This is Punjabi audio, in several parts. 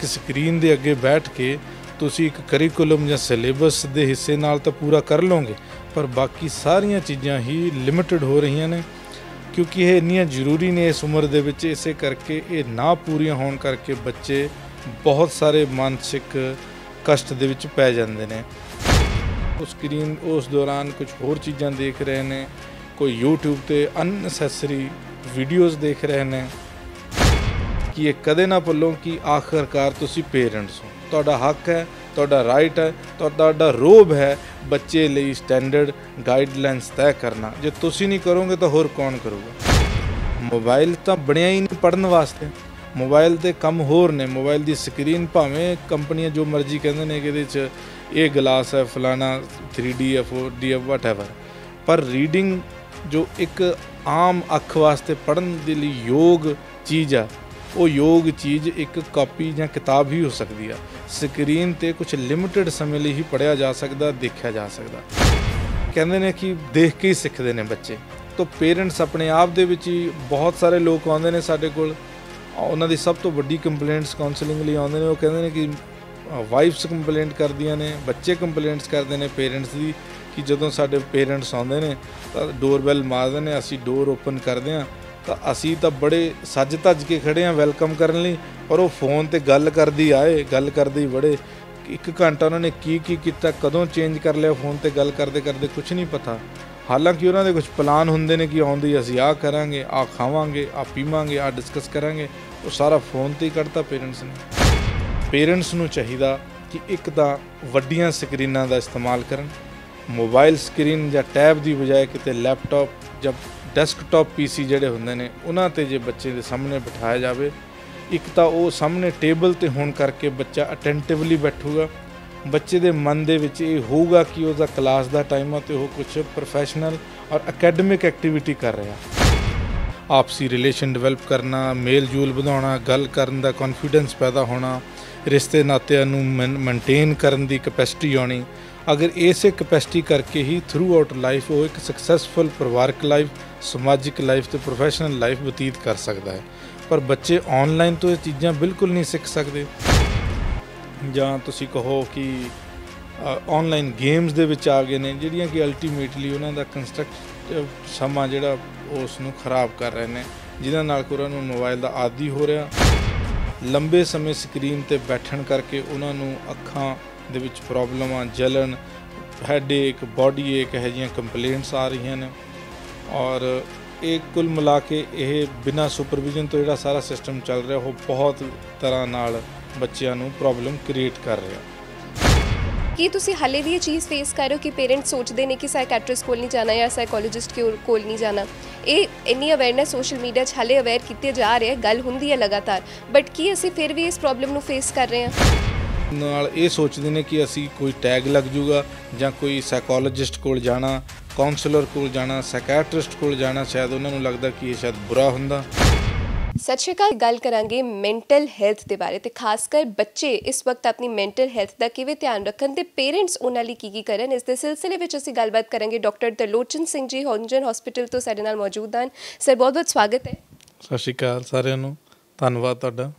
ਇੱਕ ਸਕਰੀਨ ਦੇ ਅੱਗੇ ਬੈਠ ਕੇ ਤੁਸੀਂ ਇੱਕ ਕਰਿਕੂਲਮ ਜਾਂ ਸਿਲੇਬਸ ਦੇ ਹਿੱਸੇ ਨਾਲ ਤਾਂ ਪੂਰਾ ਕਰ ਲਓਗੇ ਪਰ ਬਾਕੀ ਸਾਰੀਆਂ ਚੀਜ਼ਾਂ ਹੀ ਲਿਮਿਟਡ ਹੋ ਰਹੀਆਂ ਨੇ ਕਿਉਂਕਿ ਇਹ ਇੰਨੀਆਂ ਜ਼ਰੂਰੀ ਨੇ ਇਸ ਉਮਰ ਦੇ ਵਿੱਚ ਇਸੇ ਕਰਕੇ ਇਹ ਨਾ ਪੂਰੀਆਂ ਹੋਣ ਕਰਕੇ ਬੱਚੇ ਬਹੁਤ ਸਾਰੇ ਮਾਨਸਿਕ ਕਸ਼ਟ ਦੇ ਵਿੱਚ ਪੈ ਜਾਂਦੇ ਨੇ ਉਹ ਸਕਰੀਨ ਉਸ ਦੌਰਾਨ ਕੁਝ ਹੋਰ ਚੀਜ਼ਾਂ ਦੇਖ ਰਹੇ ਨੇ ਕੋਈ YouTube ਤੇ ਅਨਸੈਸਰੀ ਵੀਡੀਓਜ਼ ਦੇਖ ਰਹੇ ਨੇ ਕਿ ਇਹ ਕਦੇ ਨਾ ਭੁੱਲੋ ਕਿ ਆਖਰਕਾਰ ਤੁਸੀਂ ਪੇਰੈਂਟਸ ਹੋ ਤੁਹਾਡਾ ਹੱਕ ਹੈ ਤੁਹਾਡਾ ਰਾਈਟ ਹੈ ਤੁਹਾਡਾ ਰੋਬ ਹੈ ਬੱਚੇ ਲਈ ਸਟੈਂਡਰਡ ਗਾਈਡਲਾਈਨਸ ਤੈਅ ਕਰਨਾ ਜੇ ਤੁਸੀਂ ਨਹੀਂ ਕਰੋਗੇ ਤਾਂ ਹੋਰ ਕੌਣ ਕਰੂਗਾ ਮੋਬਾਈਲ ਤਾਂ ਬਣਿਆ ਹੀ ਨਹੀਂ ਪੜਨ ਵਾਸਤੇ ਮੋਬਾਈਲ ਦੇ ਕੰਮ ਹੋਰ ਨੇ ਮੋਬਾਈਲ ਦੀ ਸਕਰੀਨ ਭਾਵੇਂ ਕੰਪਨੀਆਂ ਜੋ ਮਰਜ਼ੀ ਕਹਿੰਦੇ ਨੇ ਕਿ ਇਹਦੇ 'ਚ ਇਹ ਗਲਾਸ ਹੈ ਫਲਾਣਾ 3D ਹੈ 4D ਹੈ ਵਾਟਐਵਰ ਪਰ ਰੀਡਿੰਗ ਜੋ ਇੱਕ ਆਮ ਅੱਖ ਵਾਸਤੇ ਪੜਨ ਦੇ ਲਈ ਯੋਗ ਚੀਜ਼ ਆ ਉਹ ਯੋਗ ਚੀਜ਼ ਇੱਕ ਕਾਪੀ ਜਾਂ ਕਿਤਾਬ ਹੀ ਹੋ ਸਕਦੀ ਆ ਸਕਰੀਨ ਤੇ ਕੁਝ ਲਿਮਿਟਿਡ ਸਮੇਂ ਲਈ ਹੀ ਪੜਿਆ ਜਾ ਸਕਦਾ ਦੇਖਿਆ ਜਾ ਸਕਦਾ ਕਹਿੰਦੇ ਨੇ ਕਿ ਦੇਖ ਕੇ ਹੀ ਸਿੱਖਦੇ ਨੇ ਬੱਚੇ ਤੋਂ ਪੇਰੈਂਟਸ ਆਪਣੇ ਆਪ ਦੇ ਵਿੱਚ ਹੀ ਬਹੁਤ ਸਾਰੇ ਲੋਕ ਆਉਂਦੇ ਨੇ ਸਾਡੇ ਕੋਲ ਉਹਨਾਂ ਦੀ ਸਭ ਤੋਂ ਵੱਡੀ ਕੰਪਲੇਂਟਸ ਕਾਉਂਸਲਿੰਗ ਲਈ ਆਉਂਦੇ ਨੇ ਉਹ ਕਹਿੰਦੇ ਨੇ ਕਿ ਵਾਈਫਸ ਕੰਪਲੇਂਟ ਕਰਦੀਆਂ ਨੇ ਬੱਚੇ ਕੰਪਲੇਂਟਸ ਕਰਦੇ ਨੇ ਪੇਰੈਂਟਸ ਦੀ ਕਿ ਜਦੋਂ ਸਾਡੇ ਪੇਰੈਂਟਸ ਆਉਂਦੇ ਨੇ ਤਾਂ ਡੋਰਬੈਲ ਮਾਰਦੇ ਨੇ ਅਸੀਂ ਡੋਰ ਓਪਨ ਕਰਦੇ ਆਂ ਤਾਂ ਅਸੀਂ ਤਾਂ ਬੜੇ ਸੱਜ ਧੱਜ ਕੇ ਖੜੇ ਆ ਵੈਲਕਮ ਕਰਨ ਲਈ ਔਰ ਉਹ ਫੋਨ ਤੇ ਗੱਲ ਕਰਦੀ ਆਏ ਗੱਲ ਕਰਦੀ ਬੜੇ ਇੱਕ ਘੰਟਾ ਉਹਨਾਂ ਨੇ ਕੀ ਕੀ ਕੀਤਾ ਕਦੋਂ ਚੇਂਜ ਕਰ ਲਿਆ ਫੋਨ ਤੇ ਗੱਲ ਕਰਦੇ ਕਰਦੇ ਕੁਝ ਨਹੀਂ ਪਤਾ ਹਾਲਾਂਕਿ ਉਹਨਾਂ ਦੇ ਕੁਝ ਪਲਾਨ ਹੁੰਦੇ ਨੇ ਕਿ ਆਉਂਦੀ ਅਸੀਂ ਆ ਕਰਾਂਗੇ ਆ ਖਾਵਾਂਗੇ ਆ ਪੀਵਾਂਗੇ ਆ ਡਿਸਕਸ ਕਰਾਂਗੇ ਉਹ ਸਾਰਾ ਫੋਨ ਤੇ ਹੀ ਕੱਢਤਾ ਪੇਰੈਂਟਸ ਨੇ ਪੇਰੈਂਟਸ ਨੂੰ ਚਾਹੀਦਾ ਕਿ ਇੱਕ ਤਾਂ ਵੱਡੀਆਂ ਸਕਰੀਨਾਂ ਦਾ ਇਸਤੇਮਾਲ ਕਰਨ ਮੋਬਾਈਲ ਸਕਰੀਨ ਜਾਂ ਟੈਬ ਦੀ ਬਜਾਏ ਕਿਤੇ ਲੈਪਟਾਪ ਜਾਂ ਡੈਸਕਟਾਪ ਪੀਸੀ ਜਿਹੜੇ ਹੁੰਦੇ ਨੇ ਉਹਨਾਂ ਤੇ ਜੇ ਬੱਚੇ ਦੇ ਸਾਹਮਣੇ ਬਿਠਾਇਆ ਜਾਵੇ ਇੱਕ ਤਾਂ ਉਹ ਸਾਹਮਣੇ ਟੇਬਲ ਤੇ ਹੋਣ ਕਰਕੇ ਬੱਚਾ ਅਟੈਂਟਿਵਲੀ ਬੈਠੂਗਾ ਬੱਚੇ ਦੇ ਮਨ ਦੇ ਵਿੱਚ ਇਹ ਹੋਊਗਾ ਕਿ ਉਹਦਾ ਕਲਾਸ ਦਾ ਟਾਈਮ ਹੈ ਤੇ ਉਹ ਕੁਝ ਪ੍ਰੋਫੈਸ਼ਨਲ ਔਰ ਅਕੈਡਮਿਕ ਐਕਟੀਵਿਟੀ ਕਰ ਰਿਹਾ ਆਪਸੀ ਰਿਲੇਸ਼ਨ ਡਿਵੈਲਪ ਕਰਨਾ ਮੇਲ ਜੂਲ ਵਧਾਉਣਾ ਗੱਲ ਕਰਨ ਦਾ ਕੌਨਫੀਡੈਂਸ ਪੈਦਾ ਹੋਣਾ ਰਿਸ਼ਤੇ ਨਾਤਿਆਂ ਨੂੰ ਮੇਨਟੇਨ ਕਰਨ ਦੀ ਕਪੈਸਿਟੀ ਆਉਣੀ ਅਗਰ ਇਸੇ ਕਪੈਸਿਟੀ ਕਰਕੇ ਹੀ ਥਰੂ ਆਊਟ ਲਾਈਫ ਉਹ ਇੱਕ ਸਕਸੈਸਫੁਲ ਪਰਿਵਾਰਕ ਲਾਈਫ ਸਮਾਜਿਕ ਲਾਈਫ ਤੇ ਪ੍ਰੋਫੈਸ਼ਨਲ ਲਾਈਫ ਬਤੀਤ ਕਰ ਸਕਦਾ ਹੈ ਪਰ ਬੱਚੇ ਆਨਲਾਈਨ ਤੋਂ ਇਹ ਚੀਜ਼ਾਂ ਬਿਲਕੁਲ ਨਹੀਂ ਸਿੱਖ ਸਕਦੇ ਜਾਂ ਤੁਸੀਂ ਕਹੋ ਕਿ ਆਨਲਾਈਨ ਗੇਮਸ ਦੇ ਵਿੱਚ ਆ ਗਏ ਨੇ ਜਿਹੜੀਆਂ ਕਿ ਅਲਟੀਮੇਟਲੀ ਉਹਨਾਂ ਦਾ ਕੰਸਟਰਕਟ ਸਮਾਂ ਜਿਹੜਾ ਉਸ ਨੂੰ ਖਰਾਬ ਕਰ ਰਹੇ ਨੇ ਜਿਨ੍ਹਾਂ ਨਾਲ ਉਹਨਾਂ ਨੂੰ ਮੋਬਾਈਲ ਦਾ ਆਦੀ ਹੋ ਰਿਹਾ ਲੰਬੇ ਸਮੇਂ ਸਕਰੀਨ ਤੇ ਬੈਠਣ ਕਰਕੇ ਉਹਨਾਂ ਨੂੰ ਅੱਖਾਂ ਦੇ ਵਿੱਚ ਪ੍ਰੋਬਲਮਾਂ ਜਲਨ ਹੈਡੇਕ ਬਾਡੀ ਏਕ ਹੈ ਜੀਆਂ ਕੰਪਲੇਂਟਸ ਆ ਰਹੀਆਂ ਨੇ ਔਰ ਇਹ ਕੁੱਲ ਮਿਲਾ ਕੇ ਇਹ ਬਿਨਾ ਸੁਪਰਵਿਜ਼ਨ ਤੋਂ ਜਿਹੜਾ ਸਾਰਾ ਸਿਸਟਮ ਚੱਲ ਰਿਹਾ ਉਹ ਬਹੁਤ ਤਰ੍ਹਾਂ ਨਾਲ ਬੱਚਿਆਂ ਨੂੰ ਪ੍ਰੋਬਲਮ ਕ੍ਰੀਏਟ ਕਰ ਰਿਹਾ ਕੀ ਤੁਸੀਂ ਹਾਲੇ ਵੀ ਇਹ ਚੀਜ਼ ਫੇਸ ਕਰ ਰਹੇ ਹੋ ਕਿ ਪੇਰੈਂਟਸ ਸੋਚਦੇ ਨੇ ਕਿ ਸਾਈਕੈਟ੍ਰਿਸਟ ਕੋਲ ਨਹੀਂ ਜਾਣਾ ਜਾਂ ਸਾਈਕੋਲੋਜਿਸਟ ਕੋਲ ਨਹੀਂ ਜਾਣਾ ਇਹ ਇੰਨੀ ਅਵੇਅਰਨੈਸ ਸੋਸ਼ਲ ਮੀਡੀਆ 'ਚ ਹਾਲੇ ਅਵੇਅਰ ਕੀਤੇ ਜਾ ਰਹੇ ਗੱਲ ਹੁੰਦੀ ਹੈ ਲਗਾਤਾਰ ਬਟ ਕੀ ਅਸੀਂ ਫਿਰ ਵੀ ਇਸ ਪ੍ਰੋਬਲਮ ਨੂੰ ਫੇਸ ਕਰ ਰਹੇ ਹਾਂ ਨਾਲ ਇਹ ਸੋਚਦੇ ਨੇ ਕਿ ਅਸੀਂ ਕੋਈ ਟੈਗ ਲੱਗ ਜਾਊਗਾ ਜਾਂ ਕੋਈ ਸਾਈਕੋਲੋਜਿਸਟ ਕੋਲ ਜਾਣਾ ਕਾਉਂਸਲਰ ਕੋਲ ਜਾਣਾ ਸਾਈਕੈਟ੍ਰਿਸਟ ਕੋਲ ਜਾਣਾ ਸ਼ਾਇਦ ਉਹਨਾਂ ਨੂੰ ਲੱਗਦਾ ਕਿ ਇਹ ਸ਼ਾਇਦ ਬੁਰਾ ਹੁੰਦਾ ਸਤਿ ਗੱਲ ਕਰਾਂਗੇ ਮੈਂਟਲ ਹੈਲਥ ਦੇ ਬਾਰੇ ਤੇ ਖਾਸ ਕਰ ਬੱਚੇ ਇਸ ਵਕਤ ਆਪਣੀ ਮੈਂਟਲ ਹੈਲਥ ਦਾ ਕਿਵੇਂ ਧਿਆਨ ਰੱਖਣ ਤੇ ਪੇਰੈਂਟਸ ਉਹਨਾਂ ਲਈ ਕੀ ਕੀ ਕਰਨ ਇਸ ਦੇ ਸਿਲਸਿਲੇ ਵਿੱਚ ਅਸੀਂ ਗੱਲਬਾਤ ਕਰਾਂਗੇ ਡਾਕਟਰ ਦਰਲੋਚਨ ਸਿੰਘ ਜੀ ਹੌਂਜਨ ਹਸਪੀਟਲ ਤੋਂ ਸਾਡੇ ਨਾਲ ਮੌਜੂਦ ਹਨ ਸਰ ਬਹੁਤ ਬਹੁਤ ਸਵਾਗਤ ਹੈ ਸਤਿ ਸ਼੍ਰੀ ਅਕਾਲ ਸਾਰਿਆਂ ਨੂੰ ਧੰਨਵਾਦ ਤੁਹਾਡਾ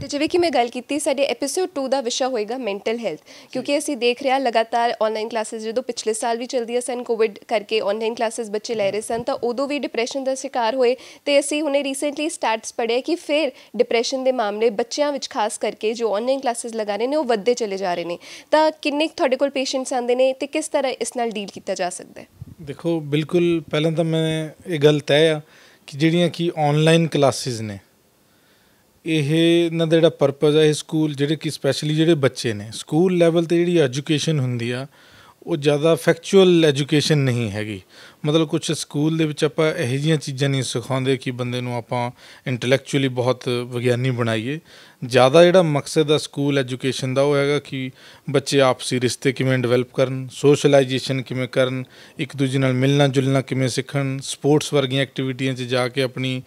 ਤੇ ਜਿਵੇਂ ਕਿ ਮੈਂ ਗੱਲ ਕੀਤੀ ਸਾਡੇ ਐਪੀਸੋਡ 2 ਦਾ ਵਿਸ਼ਾ ਹੋਏਗਾ ਮੈਂਟਲ ਹੈਲਥ ਕਿਉਂਕਿ ਅਸੀਂ ਦੇਖ ਰਿਹਾ ਲਗਾਤਾਰ ਆਨਲਾਈਨ ਕਲਾਸਿਸ ਜਦੋਂ ਪਿਛਲੇ ਸਾਲ ਵੀ ਚੱਲਦੀਆਂ ਸਨ ਕੋਵਿਡ ਕਰਕੇ ਆਨਲਾਈਨ ਕਲਾਸਿਸ ਬੱਚੇ ਲੈ ਰਹੇ ਸਨ ਤਾਂ ਉਦੋਂ ਵੀ ਡਿਪਰੈਸ਼ਨ ਦਾ ਸ਼ਿਕਾਰ ਹੋਏ ਤੇ ਅਸੀਂ ਹੁਣੇ ਰੀਸੈਂਟਲੀ ਸਟੈਟਸ ਪੜ੍ਹੇ ਕਿ ਫਿਰ ਡਿਪਰੈਸ਼ਨ ਦੇ ਮਾਮਲੇ ਬੱਚਿਆਂ ਵਿੱਚ ਖਾਸ ਕਰਕੇ ਜੋ ਆਨਲਾਈਨ ਕਲਾਸਿਸ ਲਗਾ ਰਹੇ ਨੇ ਉਹ ਵੱਧਦੇ ਚਲੇ ਜਾ ਰਹੇ ਨੇ ਤਾਂ ਕਿੰਨੇ ਤੁਹਾਡੇ ਕੋਲ ਪੇਸ਼ੈਂਟਸ ਆਉਂਦੇ ਨੇ ਤੇ ਕਿਸ ਤਰ੍ਹਾਂ ਇਸ ਨਾਲ ਡੀਲ ਕੀਤਾ ਜਾ ਸਕਦਾ ਹੈ ਦੇਖੋ ਬਿਲਕੁਲ ਪਹਿਲਾਂ ਤਾਂ ਮੈਂ ਇਹ ਗੱਲ ਤੈਅ ਆ ਕਿ ਜਿਹੜੀਆਂ ਕਿ ਆਨਲਾਈਨ ਕਲਾਸਿਸ ਨੇ ਇਹ ਇਹਨਾਂ ਦਾ ਜਿਹੜਾ ਪਰਪਸ ਹੈ ਇਹ ਸਕੂਲ ਜਿਹੜੇ ਕਿ ਸਪੈਸ਼ਲੀ ਜਿਹੜੇ ਬੱਚੇ ਨੇ ਸਕੂਲ ਲੈਵਲ ਤੇ ਜਿਹੜੀ ਐਜੂਕੇਸ਼ਨ ਹੁੰਦੀ ਆ ਉਹ ਜ਼ਿਆਦਾ ਫੈਕਚੁਅਲ ਐਜੂਕੇਸ਼ਨ ਨਹੀਂ ਹੈਗੀ ਮਤਲਬ ਕੁਝ ਸਕੂਲ ਦੇ ਵਿੱਚ ਆਪਾਂ ਇਹੋ ਜੀਆਂ ਚੀਜ਼ਾਂ ਨਹੀਂ ਸਿਖਾਉਂਦੇ ਕਿ ਬੰਦੇ ਨੂੰ ਆਪਾਂ ਇੰਟੈਲੈਕਚੁਅਲੀ ਬਹੁਤ ਵਿਗਿਆਨੀ ਬਣਾਈਏ ਜ਼ਿਆਦਾ ਜਿਹੜਾ ਮਕਸਦ ਆ ਸਕੂਲ ਐਜੂਕੇਸ਼ਨ ਦਾ ਉਹ ਹੈਗਾ ਕਿ ਬੱਚੇ ਆਪਸੀ ਰਿਸ਼ਤੇ ਕਿਵੇਂ ਡਿਵੈਲਪ ਕਰਨ ਸੋਸ਼ਲਾਈਜੇਸ਼ਨ ਕਿਵੇਂ ਕਰਨ ਇੱਕ ਦੂਜੇ ਨਾਲ ਮਿਲਣਾ ਜੁਲਣਾ ਕਿਵੇਂ ਸਿੱਖਣ ਸਪੋਰਟਸ ਵਰਗੀਆਂ ਐਕਟੀਵਿਟੀਆਂ 'ਚ ਜਾ ਕੇ ਆਪਣੀ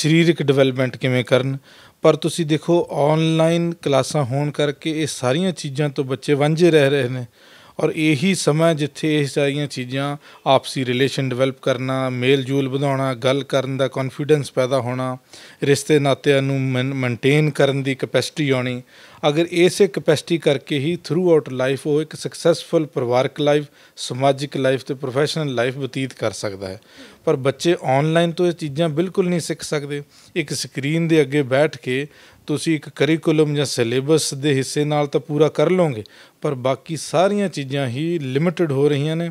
ਸਰੀਰਕ ਡਿਵੈਲਪਮੈਂਟ ਕਿਵੇਂ ਕਰਨ ਪਰ ਤੁਸੀਂ ਦੇਖੋ ਆਨਲਾਈਨ ਕਲਾਸਾਂ ਹੋਣ ਕਰਕੇ ਇਹ ਸਾਰੀਆਂ ਚੀਜ਼ਾਂ ਤੋਂ ਬੱਚੇ ਵਾਂਝੇ ਰਹਿ ਰਹੇ ਨੇ ਔਰ ਇਹੀ ਸਮਾਂ ਜਿੱਥੇ ਇਹ ਸਾਰੀਆਂ ਚੀਜ਼ਾਂ ਆਪਸੀ ਰਿਲੇਸ਼ਨ ਡਿਵੈਲਪ ਕਰਨਾ ਮੇਲ ਜੂਲ ਵਧਾਉਣਾ ਗੱਲ ਕਰਨ ਦਾ ਕੌਨਫੀਡੈਂਸ ਪੈਦਾ ਹੋਣਾ ਰਿਸ਼ਤੇ ਨਾਤਿਆਂ ਨੂੰ ਮੇਨਟੇਨ ਕਰਨ ਦੀ ਕਪੈਸਿਟੀ ਆਉਣੀ ਅਗਰ ਇਸੇ ਕਪੈਸਿਟੀ ਕਰਕੇ ਹੀ ਥਰੂ ਆਊਟ ਲਾਈਫ ਉਹ ਇੱਕ ਸਕਸੈਸਫੁਲ ਪਰਿਵਾਰਕ ਲਾਈਫ ਸਮਾਜਿਕ ਲਾਈਫ ਤੇ ਪ੍ਰੋਫੈਸ਼ਨਲ ਲਾਈਫ ਬਤੀਤ ਕਰ ਸਕਦਾ ਹੈ ਪਰ ਬੱਚੇ ਆਨਲਾਈਨ ਤੋਂ ਇਹ ਚੀਜ਼ਾਂ ਬਿਲਕੁਲ ਨਹੀਂ ਸਿੱਖ ਸਕਦੇ ਇੱਕ ਸਕਰੀਨ ਦੇ ਅੱਗੇ ਬੈਠ ਕੇ ਤੁਸੀਂ ਇੱਕ ਕਰਿਕੂਲਮ ਜਾਂ ਸਿਲੇਬਸ ਦੇ ਹਿੱਸੇ ਨਾਲ ਤਾਂ ਪੂਰਾ ਕਰ ਲਓਗੇ ਪਰ ਬਾਕੀ ਸਾਰੀਆਂ ਚੀਜ਼ਾਂ ਹੀ ਲਿਮਿਟਡ ਹੋ ਰਹੀਆਂ ਨੇ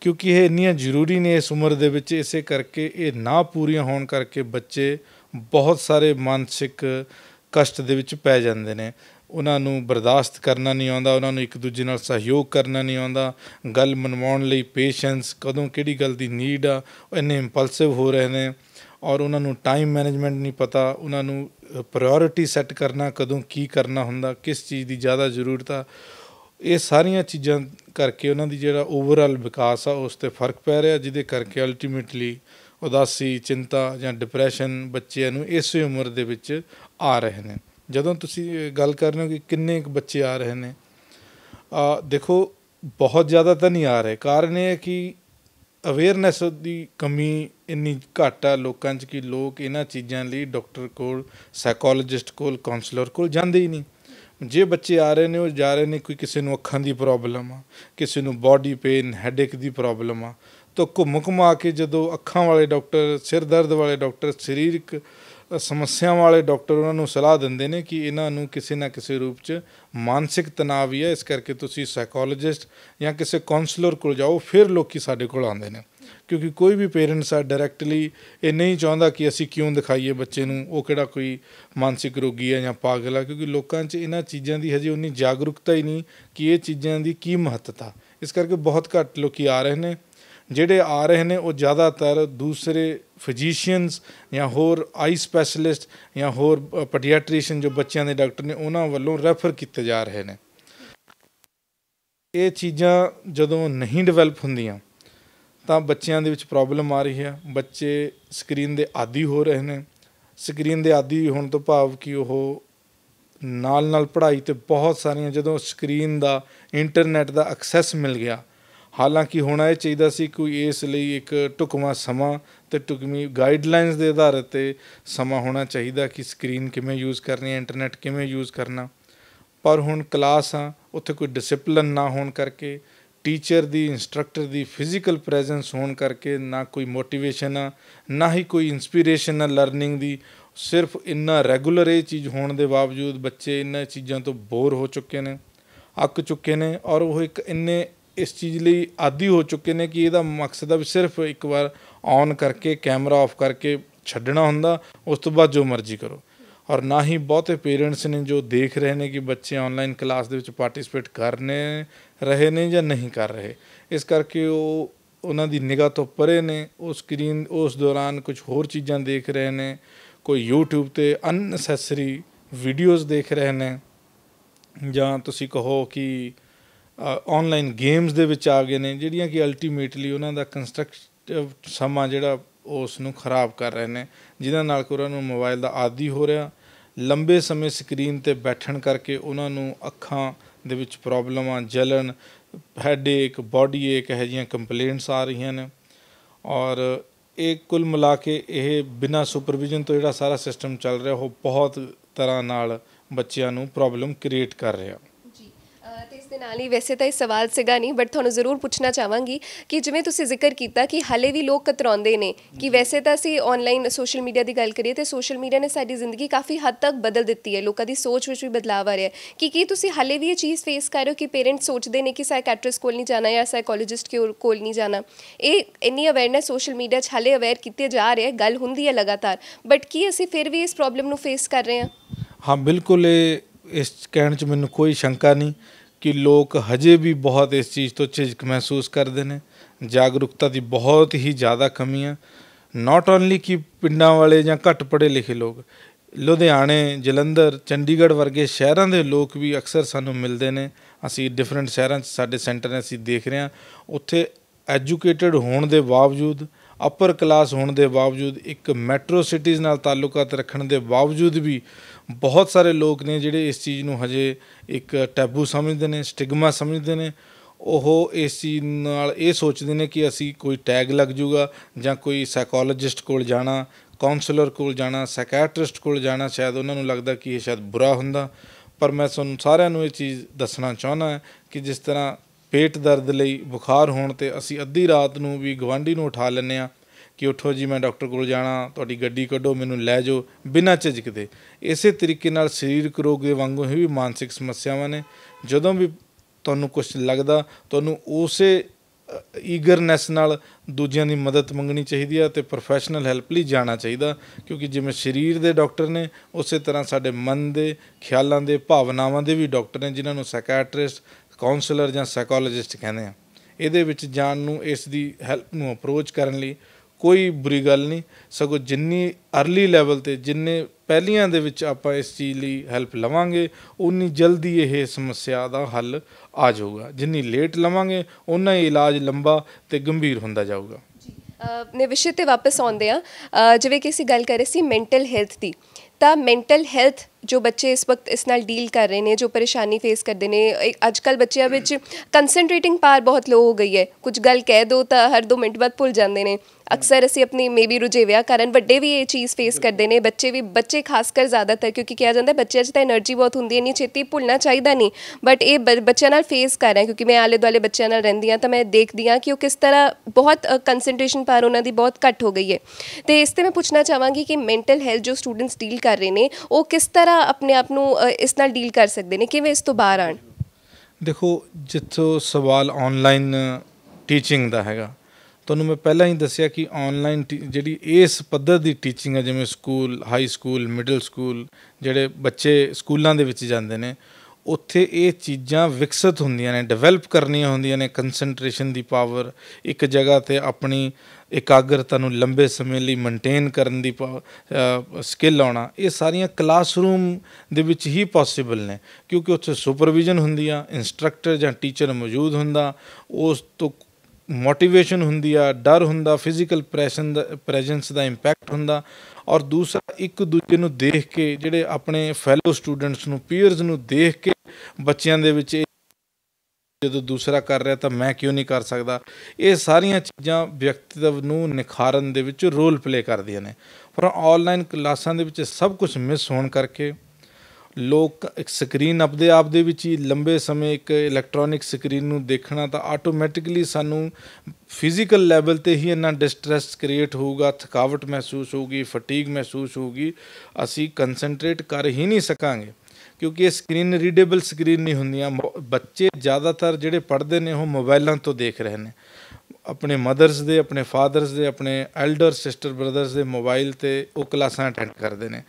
ਕਿਉਂਕਿ ਇਹ ਇੰਨੀਆਂ ਜ਼ਰੂਰੀ ਨੇ ਇਸ ਉਮਰ ਦੇ ਵਿੱਚ ਇਸੇ ਕਰਕੇ ਇਹ ਨਾ ਪੂਰੀਆਂ ਹੋਣ ਕਰਕੇ ਬੱਚੇ ਬਹੁਤ ਸਾਰੇ ਮਾਨਸਿਕ ਕਸ਼ਟ ਦੇ ਵਿੱਚ ਪੈ ਜਾਂਦੇ ਨੇ ਉਹਨਾਂ ਨੂੰ ਬਰਦਾਸ਼ਤ ਕਰਨਾ ਨਹੀਂ ਆਉਂਦਾ ਉਹਨਾਂ ਨੂੰ ਇੱਕ ਦੂਜੇ ਨਾਲ ਸਹਿਯੋਗ ਕਰਨਾ ਨਹੀਂ ਆਉਂਦਾ ਗੱਲ ਮਨਵਾਉਣ ਲਈ ਪੇਸ਼ੈਂਸ ਕਦੋਂ ਕਿਹੜੀ ਗੱਲ ਦੀ ਨੀਡ ਆ ਉਹ ਇੰਨੇ ਇੰਪਲਸਿਵ ਹੋ ਰਹੇ ਨੇ ਔਰ ਉਹਨਾਂ ਨੂੰ ਟਾਈਮ ਮੈਨੇਜਮੈਂਟ ਨਹੀਂ ਪਤਾ ਉਹਨਾਂ ਨੂੰ ਪ੍ਰਾਇੋਰਟੀ ਸੈੱਟ ਕਰਨਾ ਕਦੋਂ ਕੀ ਕਰਨਾ ਹੁੰਦਾ ਕਿਸ ਚੀਜ਼ ਦੀ ਜ਼ਿਆਦਾ ਜ਼ਰੂਰਤ ਆ ਇਹ ਸਾਰੀਆਂ ਚੀਜ਼ਾਂ ਕਰਕੇ ਉਹਨਾਂ ਦੀ ਜਿਹੜਾ ਓਵਰਆਲ ਵਿਕਾਸ ਆ ਉਸ ਤੇ ਫਰਕ ਪੈ ਰਿਹਾ ਜਿਹਦੇ ਕਰਕੇ ਅਲਟੀਮੇਟਲੀ ਉਦਾਸੀ ਚਿੰਤਾ ਜਾਂ ਡਿਪਰੈਸ਼ਨ ਬੱਚਿਆਂ ਨੂੰ ਇਸੇ ਉਮਰ ਦੇ ਵਿੱਚ ਆ ਰਹੇ ਨੇ ਜਦੋਂ ਤੁਸੀਂ ਗੱਲ ਕਰ ਰਹੇ ਹੋ ਕਿ ਕਿੰਨੇ ਬੱਚੇ ਆ ਰਹੇ ਨੇ ਆ ਦੇਖੋ ਬਹੁਤ ਜ਼ਿਆਦਾ ਤਾਂ ਨਹੀਂ ਆ ਰਹੇ ਕਾਰਨ ਇਹ ਹੈ ਕਿ ਅਵੇਅਰਨੈਸ ਦੀ ਕਮੀ ਇੰਨੀ ਘੱਟ ਆ ਲੋਕਾਂ 'ਚ ਕਿ ਲੋਕ ਇਹਨਾਂ ਚੀਜ਼ਾਂ ਲਈ ਡਾਕਟਰ ਕੋਲ ਸਾਈਕੋਲੋਜਿਸਟ ਕੋਲ ਕਾਉਂਸਲਰ ਕੋਲ ਜਾਂਦੇ ਹੀ ਨਹੀਂ ਜੇ ਬੱਚੇ ਆ ਰਹੇ ਨੇ ਉਹ ਜਾ ਰਹੇ ਨੇ ਕੋਈ ਕਿਸੇ ਨੂੰ ਅੱਖਾਂ ਦੀ ਪ੍ਰੋਬਲਮ ਆ ਕਿਸੇ ਨੂੰ ਬਾਡੀ ਪੇਨ ਹੈਡੇਕ ਦੀ ਪ੍ਰੋਬਲਮ ਆ ਤੋਂ ਘੁੰਮ ਘੁਮਾ ਕੇ ਜਦੋਂ ਅੱਖਾਂ ਵਾਲੇ ਡਾਕਟਰ ਸਿਰ ਦਰਦ ਵਾਲੇ ਡਾਕਟਰ ਸਰੀਰਕ ਸਮੱਸਿਆਵਾਂ ਵਾਲੇ ਡਾਕਟਰ ਉਹਨਾਂ ਨੂੰ ਸਲਾਹ ਦਿੰਦੇ ਨੇ ਕਿ ਇਹਨਾਂ ਨੂੰ ਕਿਸੇ ਨਾ ਕਿਸੇ ਰੂਪ 'ਚ ਮਾਨਸਿਕ ਤਣਾਅ ਵੀ ਹੈ ਇਸ ਕਰਕੇ ਤੁਸੀਂ ਸਾਈਕੋਲੋਜਿਸਟ ਜਾਂ ਕਿਸੇ ਕਾਉਂਸਲਰ ਕੋਲ ਜਾਓ ਫਿਰ ਲੋਕੀ ਸਾਡੇ ਕੋਲ ਆਉਂਦੇ ਨੇ ਕਿਉਂਕਿ ਕੋਈ ਵੀ ਪੇਰੈਂਟਸ ਆ ਡਾਇਰੈਕਟਲੀ ਇਹ ਨਹੀਂ ਚਾਹੁੰਦਾ ਕਿ ਅਸੀਂ ਕਿਉਂ ਦਿਖਾਈਏ ਬੱਚੇ ਨੂੰ ਉਹ ਕਿਹੜਾ ਕੋਈ ਮਾਨਸਿਕ ਰੋਗੀ ਹੈ ਜਾਂ ਪਾਗਲ ਹੈ ਕਿਉਂਕਿ ਲੋਕਾਂ 'ਚ ਇਹਨਾਂ ਚੀਜ਼ਾਂ ਦੀ ਹਜੇ ਉਨੀ ਜਾਗਰੂਕਤਾ ਹੀ ਨਹੀਂ ਕਿ ਇਹ ਚੀਜ਼ਾਂ ਦੀ ਕੀ ਮਹੱਤਤਾ ਇਸ ਕਰਕੇ ਬਹੁਤ ਘੱਟ ਲੋਕੀ ਆ ਰਹੇ ਨੇ ਜਿਹੜੇ ਆ ਰਹੇ ਨੇ ਉਹ ਜ਼ਿਆਦਾਤਰ ਦੂਸਰੇ ਫਿਜ਼ੀਸ਼ੀਅਨਸ ਜਾਂ ਹੋਰ ਆਈ ਸਪੈਸ਼ਲਿਸਟ ਜਾਂ ਹੋਰ ਪੀਡੀਆਟ੍ਰੀਸ਼ੀਅਨ ਜੋ ਬੱਚਿਆਂ ਦੇ ਡਾਕਟਰ ਨੇ ਉਹਨਾਂ ਵੱਲੋਂ ਰੈਫਰ ਕੀਤੇ ਜਾ ਰਹੇ ਨੇ ਇਹ ਚੀਜ਼ਾਂ ਜਦੋਂ ਨਹੀਂ ਡਿਵੈਲਪ ਹੁੰਦੀਆਂ ਤਾਂ ਬੱਚਿਆਂ ਦੇ ਵਿੱਚ ਪ੍ਰੋਬਲਮ ਆ ਰਹੀ ਹੈ ਬੱਚੇ ਸਕਰੀਨ ਦੇ ਆਦੀ ਹੋ ਰਹੇ ਨੇ ਸਕਰੀਨ ਦੇ ਆਦੀ ਹੋਣ ਤੋਂ ਭਾਵ ਕਿ ਉਹ ਨਾਲ ਨਾਲ ਪੜ੍ਹਾਈ ਤੇ ਬਹੁਤ ਸਾਰੀਆਂ ਜਦੋਂ ਸਕਰੀਨ ਦਾ ਇੰਟਰਨੈਟ ਦਾ ਐਕਸੈਸ ਮਿਲ ਗਿਆ ਹਾਲਾਂਕਿ ਹੋਣਾ ਇਹ ਚਾਹੀਦਾ ਸੀ ਕੋਈ ਇਸ ਲਈ ਇੱਕ ਟੁਕਮਾ ਸਮਾਂ ਤੇ ਟੁਕਮੀ ਗਾਈਡਲਾਈਨਸ ਦੇ ਆਧਾਰ ਤੇ ਸਮਾਂ ਹੋਣਾ ਚਾਹੀਦਾ ਕਿ ਸਕਰੀਨ ਕਿਵੇਂ ਯੂਜ਼ ਕਰਨੀ ਹੈ ਇੰਟਰਨੈਟ ਕਿਵੇਂ ਯੂਜ਼ ਕਰਨਾ ਪਰ ਹੁਣ ਕਲਾਸ ਆ ਉੱਥੇ ਕੋਈ ਡਿਸਪਲਿਨ ਨਾ ਹੋਣ ਕਰਕੇ ਟੀਚਰ ਦੀ ਇਨਸਟ੍ਰਕਟਰ ਦੀ ਫਿਜ਼ੀਕਲ ਪ੍ਰੈਜ਼ੈਂਸ ਹੋਣ ਕਰਕੇ ਨਾ ਕੋਈ ਮੋਟੀਵੇਸ਼ਨ ਆ ਨਾ ਹੀ ਕੋਈ ਇਨਸਪੀਰੇਸ਼ਨ ਆ ਲਰਨਿੰਗ ਦੀ ਸਿਰਫ ਇੰਨਾ ਰੈਗੂਲਰ ਇਹ ਚੀਜ਼ ਹੋਣ ਦੇ ਬਾਵਜੂਦ ਬੱਚੇ ਇੰਨਾ ਚੀਜ਼ਾਂ ਤੋਂ ਬੋਰ ਹੋ ਚੁੱਕੇ ਨੇ ਅੱਕ ਚੁੱਕੇ ਨੇ ਔਰ ਉਹ ਇੱਕ ਇੰਨੇ ਇਸ ਚੀਜ਼ ਲਈ ਆਦੀ ਹੋ ਚੁੱਕੇ ਨੇ ਕਿ ਇਹਦਾ ਮਕਸਦ ਆ ਸਿਰਫ ਇੱਕ ਵਾਰ ਔਨ ਕਰਕੇ ਕੈਮਰਾ ਆਫ ਕਰਕੇ ਛੱਡਣਾ ਹੁੰਦਾ ਉਸ ਤੋਂ ਬਾਅਦ ਜੋ ਮਰਜ਼ੀ ਕਰੋ ਔਰ ਨਾ ਹੀ ਬਹੁਤੇ ਪੇਰੈਂਟਸ ਨੇ ਜੋ ਦੇਖ ਰਹੇ ਨੇ ਕਿ ਬੱਚੇ ਆਨਲਾਈਨ ਕਲਾਸ ਦੇ ਵਿੱਚ ਪਾਰਟਿਸਿਪੇਟ ਕਰਨੇ ਰਹੇ ਨੇ ਜਾਂ ਨਹੀਂ ਕਰ ਰਹੇ ਇਸ ਕਰਕੇ ਉਹ ਉਹਨਾਂ ਦੀ ਨਿਗਾਹ ਤੋਂ ਪਰੇ ਨੇ ਉਹ ਸਕਰੀਨ ਉਸ ਦੌਰਾਨ ਕੁਝ ਹੋਰ ਚੀਜ਼ਾਂ ਦੇਖ ਰਹੇ ਨੇ ਕੋਈ YouTube ਤੇ ਅਨਸੈਸਰੀ ਵੀਡੀਓਜ਼ ਦੇਖ ਰਹੇ ਨੇ ਜਾਂ ਤੁਸੀਂ ਕਹੋ ਕਿ ਆਨਲਾਈਨ ਗੇਮਸ ਦੇ ਵਿੱਚ ਆ ਗਏ ਨੇ ਜਿਹੜੀਆਂ ਕਿ ਅਲਟੀਮੇਟਲੀ ਉਹਨਾਂ ਦਾ ਕੰਸਟਰਕਟਿਵ ਸਮਾਂ ਜਿਹੜਾ ਉਸ ਨੂੰ ਖਰਾਬ ਕਰ ਰਹੇ ਨੇ ਜਿਨ੍ਹਾਂ ਨਾਲ ਕਿ ਉਹਨਾਂ ਨੂੰ ਮੋਬਾਈਲ ਦਾ ਆਦੀ ਹੋ ਰਿਹਾ ਲੰਬੇ ਸਮੇਂ ਸਕਰੀਨ ਤੇ ਬੈਠਣ ਕਰਕੇ ਉਹਨਾਂ ਨੂੰ ਅੱਖਾਂ ਦੇ ਵਿੱਚ ਪ੍ਰੋਬਲਮਾਂ ਜਲਨ ਹੈਡੇਕ ਬਾਡੀ ਏਕ ਇਹ ਜੀਆਂ ਕੰਪਲੇਂਟਸ ਆ ਰਹੀਆਂ ਨੇ ਔਰ ਇਹ ਕੁੱਲ ਮਿਲਾ ਕੇ ਇਹ ਬਿਨਾ ਸੁਪਰਵਿਜ਼ਨ ਤੋਂ ਜਿਹੜਾ ਸਾਰਾ ਸਿਸਟਮ ਚੱਲ ਰਿਹਾ ਉਹ ਬਹੁਤ ਤਰ੍ਹਾਂ ਨਾਲ ਬੱਚਿਆਂ ਨੂੰ ਪ੍ਰੋਬਲਮ ਕ੍ਰੀਏਟ ਕਰ ਰਿਹਾ ਤੇ ਇਸ ਦੇ ਨਾਲ ਹੀ ਵੈਸੇ ਤਾਂ ਇਹ ਸਵਾਲ ਸੀਗਾ ਨਹੀਂ ਬਟ ਤੁਹਾਨੂੰ ਜ਼ਰੂਰ ਪੁੱਛਣਾ ਚਾਹਾਂਗੀ ਕਿ ਜਿਵੇਂ ਤੁਸੀਂ ਜ਼ਿਕਰ ਕੀਤਾ ਕਿ ਹਲੇ ਵੀ ਲੋਕ ਕਤਰਾਉਂਦੇ ਨੇ ਕਿ ਵੈਸੇ ਤਾਂ ਅਸੀਂ ਆਨਲਾਈਨ ਸੋਸ਼ਲ ਮੀਡੀਆ ਦੀ ਗੱਲ ਕਰੀਏ ਤੇ ਸੋਸ਼ਲ ਮੀਡੀਆ ਨੇ ਸਾਡੀ ਜ਼ਿੰਦਗੀ ਕਾਫੀ ਹੱਦ ਤੱਕ ਬਦਲ ਦਿੱਤੀ ਹੈ ਲੋਕਾਂ ਦੀ ਸੋਚ ਵਿੱਚ ਵੀ ਬਦਲਾਅ ਆ ਰਿਹਾ ਹੈ ਕਿ ਕੀ ਤੁਸੀਂ ਹਲੇ ਵੀ ਇਹ ਚੀਜ਼ ਫੇਸ ਕਰ ਰਹੇ ਹੋ ਕਿ ਪੇਰੈਂਟਸ ਸੋਚਦੇ ਨੇ ਕਿ ਸਾਈਕੈਟ੍ਰਿਸਟ ਕੋਲ ਨਹੀਂ ਜਾਣਾ ਜਾਂ ਸਾਈਕੋਲੋਜਿਸਟ ਕੋਲ ਨਹੀਂ ਜਾਣਾ ਇਹ ਇੰਨੀ ਅਵੇਅਰਨੈਸ ਸੋਸ਼ਲ ਮੀਡੀਆ 'ਚ ਹਲੇ ਅਵੇਅਰ ਕੀਤੇ ਜਾ ਰਹੇ ਗੱਲ ਹੁੰਦੀ ਹੈ ਲਗਾਤਾਰ ਬਟ ਕੀ ਅਸੀਂ ਫਿਰ ਵੀ ਇਸ ਪ੍ਰੋਬਲਮ ਨੂੰ ਫੇਸ ਕਰ ਰਹੇ ਹਾਂ ਹਾਂ ਬਿਲਕੁਲ ਇਹ ਇਸ ਕਹਿਣ 'ਚ ਮੈਨੂੰ ਕੋਈ ਸ਼ੰਕਾ ਨਹੀਂ ਕਿ ਲੋਕ ਹਜੇ ਵੀ ਬਹੁਤ ਇਸ ਚੀਜ਼ ਤੋਂ ਝਿਜਕ ਮਹਿਸੂਸ ਕਰਦੇ ਨੇ ਜਾਗਰੂਕਤਾ ਦੀ ਬਹੁਤ ਹੀ ਜ਼ਿਆਦਾ ਕਮੀ ਆ ਨਾਟ ਓਨਲੀ ਕਿ ਪਿੰਡਾਂ ਵਾਲੇ ਜਾਂ ਘੱਟ ਪੜੇ ਲਿਖੇ ਲੋਕ ਲੁਧਿਆਣੇ ਜਲੰਧਰ ਚੰਡੀਗੜ੍ਹ ਵਰਗੇ ਸ਼ਹਿਰਾਂ ਦੇ ਲੋਕ ਵੀ ਅਕਸਰ ਸਾਨੂੰ ਮਿਲਦੇ ਨੇ ਅਸੀਂ ਡਿਫਰੈਂਟ ਸ਼ਹਿਰਾਂ 'ਚ ਸਾਡੇ ਸੈਂਟਰ ਨੇ ਅਸੀਂ ਦੇਖ ਰਹੇ ਹਾਂ ਉੱਥੇ ਐਜੂਕੇਟਿਡ ਹੋਣ ਦੇ ਬਾਵਜੂਦ ਅਪਰ ਕਲਾਸ ਹੋਣ ਦੇ ਬਾਵਜੂਦ ਇੱਕ ਮੈਟਰੋ ਸਿਟੀਜ਼ ਨਾਲ ਤਾਲੁਕਾਤ ਰੱਖਣ ਦੇ ਬਾਵਜੂਦ ਵੀ ਬਹੁਤ ਸਾਰੇ ਲੋਕ ਨੇ ਜਿਹੜੇ ਇਸ ਚੀਜ਼ ਨੂੰ ਹਜੇ ਇੱਕ ਟੈਬੂ ਸਮਝਦੇ ਨੇ ਸਟਿਗਮਾ ਸਮਝਦੇ ਨੇ ਉਹ ਇਸ ਚੀਜ਼ ਨਾਲ ਇਹ ਸੋਚਦੇ ਨੇ ਕਿ ਅਸੀਂ ਕੋਈ ਟੈਗ ਲੱਗ ਜਾਊਗਾ ਜਾਂ ਕੋਈ ਸਾਈਕੋਲੋਜਿਸਟ ਕੋਲ ਜਾਣਾ ਕਾਉਂਸਲਰ ਕੋਲ ਜਾਣਾ ਸਾਈਕੈਟ੍ਰਿਸਟ ਕੋਲ ਜਾਣਾ ਸ਼ਾਇਦ ਉਹਨਾਂ ਨੂੰ ਲੱਗਦਾ ਕਿ ਇਹ ਸ਼ਾਇਦ ਬੁਰਾ ਹੁੰਦਾ ਪਰ ਮੈਂ ਤੁਹਾਨੂੰ ਸਾਰਿਆਂ ਨੂੰ ਇਹ ਚੀਜ਼ ਦੱਸਣਾ ਚਾਹੁੰਦਾ ਕਿ ਜਿਸ ਤਰ੍ਹਾਂ ਪੇਟ ਦਰਦ ਲਈ ਬੁਖਾਰ ਹੋਣ ਤੇ ਅਸੀਂ ਅੱਧੀ ਰਾਤ ਨੂੰ ਵੀ ਗਵਾਂਢੀ ਨੂੰ ਉਠਾ ਲੈਂਦੇ ਆ ਕਿ ਉਠੋ ਜੀ ਮੈਂ ਡਾਕਟਰ ਕੋਲ ਜਾਣਾ ਤੁਹਾਡੀ ਗੱਡੀ ਕੱਢੋ ਮੈਨੂੰ ਲੈ ਜਾਓ ਬਿਨਾਂ ਝਿਜਕ ਦੇ ਇਸੇ ਤਰੀਕੇ ਨਾਲ ਸਰੀਰਕ ਰੋਗ ਦੇ ਵਾਂਗੂ ਹੀ ਵੀ ਮਾਨਸਿਕ ਸਮੱਸਿਆਵਾਂ ਨੇ ਜਦੋਂ ਵੀ ਤੁਹਾਨੂੰ ਕੁਝ ਲੱਗਦਾ ਤੁਹਾਨੂੰ ਉਸੇ ਈਗਰਨੈਸ ਨਾਲ ਦੂਜਿਆਂ ਦੀ ਮਦਦ ਮੰਗਣੀ ਚਾਹੀਦੀ ਆ ਤੇ ਪ੍ਰੋਫੈਸ਼ਨਲ ਹੈਲਪ ਲਈ ਜਾਣਾ ਚਾਹੀਦਾ ਕਿਉਂਕਿ ਜਿਵੇਂ ਸਰੀਰ ਦੇ ਡਾਕਟਰ ਨੇ ਉਸੇ ਤਰ੍ਹਾਂ ਸਾਡੇ ਮਨ ਦੇ ਖਿਆਲਾਂ ਦੇ ਭਾਵਨਾਵਾਂ ਦੇ ਵੀ ਡਾਕਟਰ ਨੇ ਜਿਨ੍ਹਾਂ ਨੂੰ ਸਾਈਕੈਟ੍ਰਿਸਟ ਕਾਉਂਸਲਰ ਜਾਂ ਸਾਈਕੋਲੋਜਿਸਟ ਕਹਿੰਦੇ ਆ ਇਹਦੇ ਵਿੱਚ ਜਾਣ ਨੂੰ ਇਸ ਦੀ ਹੈਲਪ ਨੂੰ ਅਪਰੋਚ ਕਰਨ ਲਈ ਕੋਈ ਬੁਰੀ ਗੱਲ ਨਹੀਂ ਸਗੋਂ ਜਿੰਨੀ अर्ਲੀ ਲੈਵਲ ਤੇ ਜਿੰਨੇ ਪਹਿਲੀਆਂ ਦੇ ਵਿੱਚ ਆਪਾਂ ਇਸ ਚੀਜ਼ ਲਈ ਹੈਲਪ ਲਵਾਂਗੇ ਉਨੀ ਜਲਦੀ ਇਹ ਸਮੱਸਿਆ ਦਾ ਹੱਲ ਆ ਜਾਊਗਾ ਜਿੰਨੀ ਲੇਟ ਲਵਾਂਗੇ ਉਨਾ ਹੀ ਇਲਾਜ ਲੰਬਾ ਤੇ ਗੰਭੀਰ ਹੁੰਦਾ ਜਾਊਗਾ ਨੇ ਵਿਸ਼ੇ ਤੇ ਵਾਪਸ ਆਉਂਦੇ ਆ ਜਿਵੇਂ ਕਿ ਅਸੀਂ ਗੱਲ ਕਰ ਰਹੇ ਸੀ ਮੈਂਟਲ ਹੈਲਥ ਦੀ ਤਾਂ ਮੈਂਟਲ ਹੈਲਥ ਜੋ ਬੱਚੇ ਇਸ ਵਕਤ ਇਸ ਨਾਲ ਡੀਲ ਕਰ ਰਹੇ ਨੇ ਜੋ ਪਰੇਸ਼ਾਨੀ ਫੇਸ ਕਰਦੇ ਨੇ ਅੱਜ ਕੱਲ ਬੱਚਿਆਂ ਵਿੱਚ ਕਨਸੈਂਟਰੇਟਿੰਗ ਪਾਰ ਬਹੁਤ ਲੋ ਹੋ ਗਈ ਹੈ ਕੁਝ ਗੱਲ ਕਹਿ ਦੋ ਤਾਂ ਹਰ 2 ਮਿੰਟ ਬਾਅਦ ਭੁੱਲ ਜਾਂਦੇ ਨੇ ਅਕਸਰ ਅਸੀਂ ਆਪਣੀ ਮੇਬੀ ਰੁਝੇਵਿਆਂ ਕਾਰਨ ਵੱਡੇ ਵੀ ਇਹ ਚੀਜ਼ ਫੇਸ ਕਰਦੇ ਨੇ ਬੱਚੇ ਵੀ ਬੱਚੇ ਖਾਸ ਕਰ ਜ਼ਿਆਦਾਤਰ ਕਿਉਂਕਿ ਕਿਹਾ ਜਾਂਦਾ ਬੱਚਿਆਂ 'ਚ ਤਾਂ એનર્ਜੀ ਬਹੁਤ ਹੁੰਦੀ ਹੈ ਨਹੀਂ ਛੇਤੀ ਭੁੱਲਣਾ ਚਾਹੀਦਾ ਨਹੀਂ ਬਟ ਇਹ ਬੱਚਿਆਂ ਨਾਲ ਫੇਸ ਕਰ ਰਹੇ ਕਿਉਂਕਿ ਮੈਂ ਆਲੇ ਦੁਆਲੇ ਬੱਚਿਆਂ ਨਾਲ ਰਹਿੰਦੀ ਹਾਂ ਤਾਂ ਮੈਂ ਦੇਖਦੀ ਹਾਂ ਕਿ ਉਹ ਕਿਸ ਤਰ੍ਹਾਂ ਬਹੁਤ ਕਨਸੈਂਟ੍ਰੇਸ਼ਨ ਪਰ ਉਹਨਾਂ ਦੀ ਬਹੁਤ ਘੱਟ ਹੋ ਗਈ ਹੈ ਤੇ ਇਸ ਤੇ ਮੈਂ ਪੁੱਛਣਾ ਚਾਹਾਂਗੀ ਕਿ ਮੈਂਟਲ ਹੈਲਥ ਜੋ ਸਟੂਡੈਂਟਸ ਡੀਲ ਕਰ ਰਹੇ ਨੇ ਉਹ ਕਿਸ ਤਰ੍ਹਾਂ ਆਪਣੇ ਆਪ ਨੂੰ ਇਸ ਨਾਲ ਡੀਲ ਕਰ ਸਕਦੇ ਨੇ ਕਿਵੇਂ ਇਸ ਤੋਂ ਬਾਹਰ ਆਣ ਦੇਖੋ ਜਿੱਥੋਂ ਸਵਾਲ ਆਨਲਾਈਨ ਟੀਚਿੰਗ ਦਾ ਹੈਗਾ ਤੁਹਾਨੂੰ ਮੈਂ ਪਹਿਲਾਂ ਹੀ ਦੱਸਿਆ ਕਿ ਆਨਲਾਈਨ ਜਿਹੜੀ ਇਸ ਪੱਧਰ ਦੀ ਟੀਚਿੰਗ ਹੈ ਜਿਵੇਂ school high school middle school ਜਿਹੜੇ ਬੱਚੇ ਸਕੂਲਾਂ ਦੇ ਵਿੱਚ ਜਾਂਦੇ ਨੇ ਉੱਥੇ ਇਹ ਚੀਜ਼ਾਂ ਵਿਕਸਿਤ ਹੁੰਦੀਆਂ ਨੇ ਡਿਵੈਲਪ ਕਰਨੀਆਂ ਹੁੰਦੀਆਂ ਨੇ ਕਨਸੈਂਟਰੇਸ਼ਨ ਦੀ ਪਾਵਰ ਇੱਕ ਜਗ੍ਹਾ ਤੇ ਆਪਣੀ ਇਕਾਗਰਤਾ ਨੂੰ ਲੰਬੇ ਸਮੇਂ ਲਈ ਮੇਨਟੇਨ ਕਰਨ ਦੀ ਸਕਿੱਲ ਆਉਣਾ ਇਹ ਸਾਰੀਆਂ ਕਲਾਸਰੂਮ ਦੇ ਵਿੱਚ ਹੀ ਪੋਸੀਬਲ ਨੇ ਕਿਉਂਕਿ ਉੱਥੇ ਸੁਪਰਵਿਜ਼ਨ ਹੁੰਦੀ ਆ ਇਨਸਟ੍ਰਕਟਰ ਜਾਂ ਟੀਚਰ ਮੌਜੂਦ ਹੁੰਦਾ ਉਸ ਤੋਂ ਮੋਟੀਵੇਸ਼ਨ ਹੁੰਦੀ ਆ ਡਰ ਹੁੰਦਾ ਫਿਜ਼ੀਕਲ ਪ੍ਰੈਸ਼ਨ ਦਾ ਪ੍ਰੈਜੈਂਸ ਦਾ ਇੰਪੈਕਟ ਹੁੰਦਾ ਔਰ ਦੂਸਰਾ ਇੱਕ ਦੂਜੇ ਨੂੰ ਦੇਖ ਕੇ ਜਿਹੜੇ ਆਪਣੇ ਫੈਲੋ ਸਟੂਡੈਂਟਸ ਨੂੰ ਪੀਅਰਸ ਨੂੰ ਦੇਖ ਕੇ ਬੱਚਿਆਂ ਦੇ ਵਿੱਚ ਜਦੋਂ ਦੂਸਰਾ ਕਰ ਰਿਹਾ ਤਾਂ ਮੈਂ ਕਿਉਂ ਨਹੀਂ ਕਰ ਸਕਦਾ ਇਹ ਸਾਰੀਆਂ ਚੀਜ਼ਾਂ ਵਿਅਕਤੀਤਵ ਨੂੰ ਨਿਖਾਰਨ ਦੇ ਵਿੱਚ ਰੋਲ ਪਲੇ ਕਰਦੀਆਂ ਨੇ ਪਰ ਆਨਲਾਈਨ ਕਲਾਸਾਂ ਦੇ ਵਿੱਚ ਸਭ ਕੁਝ ਮਿਸ ਹੋਣ ਕਰਕੇ ਲੋਕ ਇੱਕ ਸਕਰੀਨ ਆਪਦੇ ਆਪ ਦੇ ਵਿੱਚ ਹੀ ਲੰਬੇ ਸਮੇਂ ਇੱਕ ਇਲੈਕਟ੍ਰੋਨਿਕ ਸਕਰੀਨ ਨੂੰ ਦੇਖਣਾ ਤਾਂ ਆਟੋਮੈਟਿਕਲੀ ਸਾਨੂੰ ਫਿਜ਼ੀਕਲ ਲੈਵਲ ਤੇ ਹੀ ਇਹਨਾਂ ਡਿਸਟ੍ਰੈਸ ਕ੍ਰੀਏਟ ਹੋਊਗਾ ਥਕਾਵਟ ਮਹਿਸੂਸ ਹੋਊਗੀ ਫਟੀਗ ਮਹਿਸੂਸ ਹੋਊਗੀ ਅਸੀਂ ਕਨਸੈਂਟਰੇਟ ਕਰ ਹੀ ਨਹੀਂ ਸਕਾਂਗੇ ਕਿਉਂਕਿ ਇਹ ਸਕਰੀਨ ਰੀਡੇਬਲ ਸਕਰੀਨ ਨਹੀਂ ਹੁੰਦੀਆਂ ਬੱਚੇ ਜ਼ਿਆਦਾਤਰ ਜਿਹੜੇ ਪੜ੍ਹਦੇ ਨੇ ਉਹ ਮੋਬਾਈਲਾਂ ਤੋਂ ਦੇਖ ਰਹੇ ਨੇ ਆਪਣੇ ਮਦਰਸ ਦੇ ਆਪਣੇ ਫਾਦਰਸ ਦੇ ਆਪਣੇ ਐਲਡਰ ਸਿਸਟਰ ਬ੍ਰਦਰਸ ਦੇ ਮੋਬਾਈਲ ਤੇ ਉਹ ਕਲਾਸਾਂ ਅਟੈਂਡ ਕਰਦੇ ਨੇ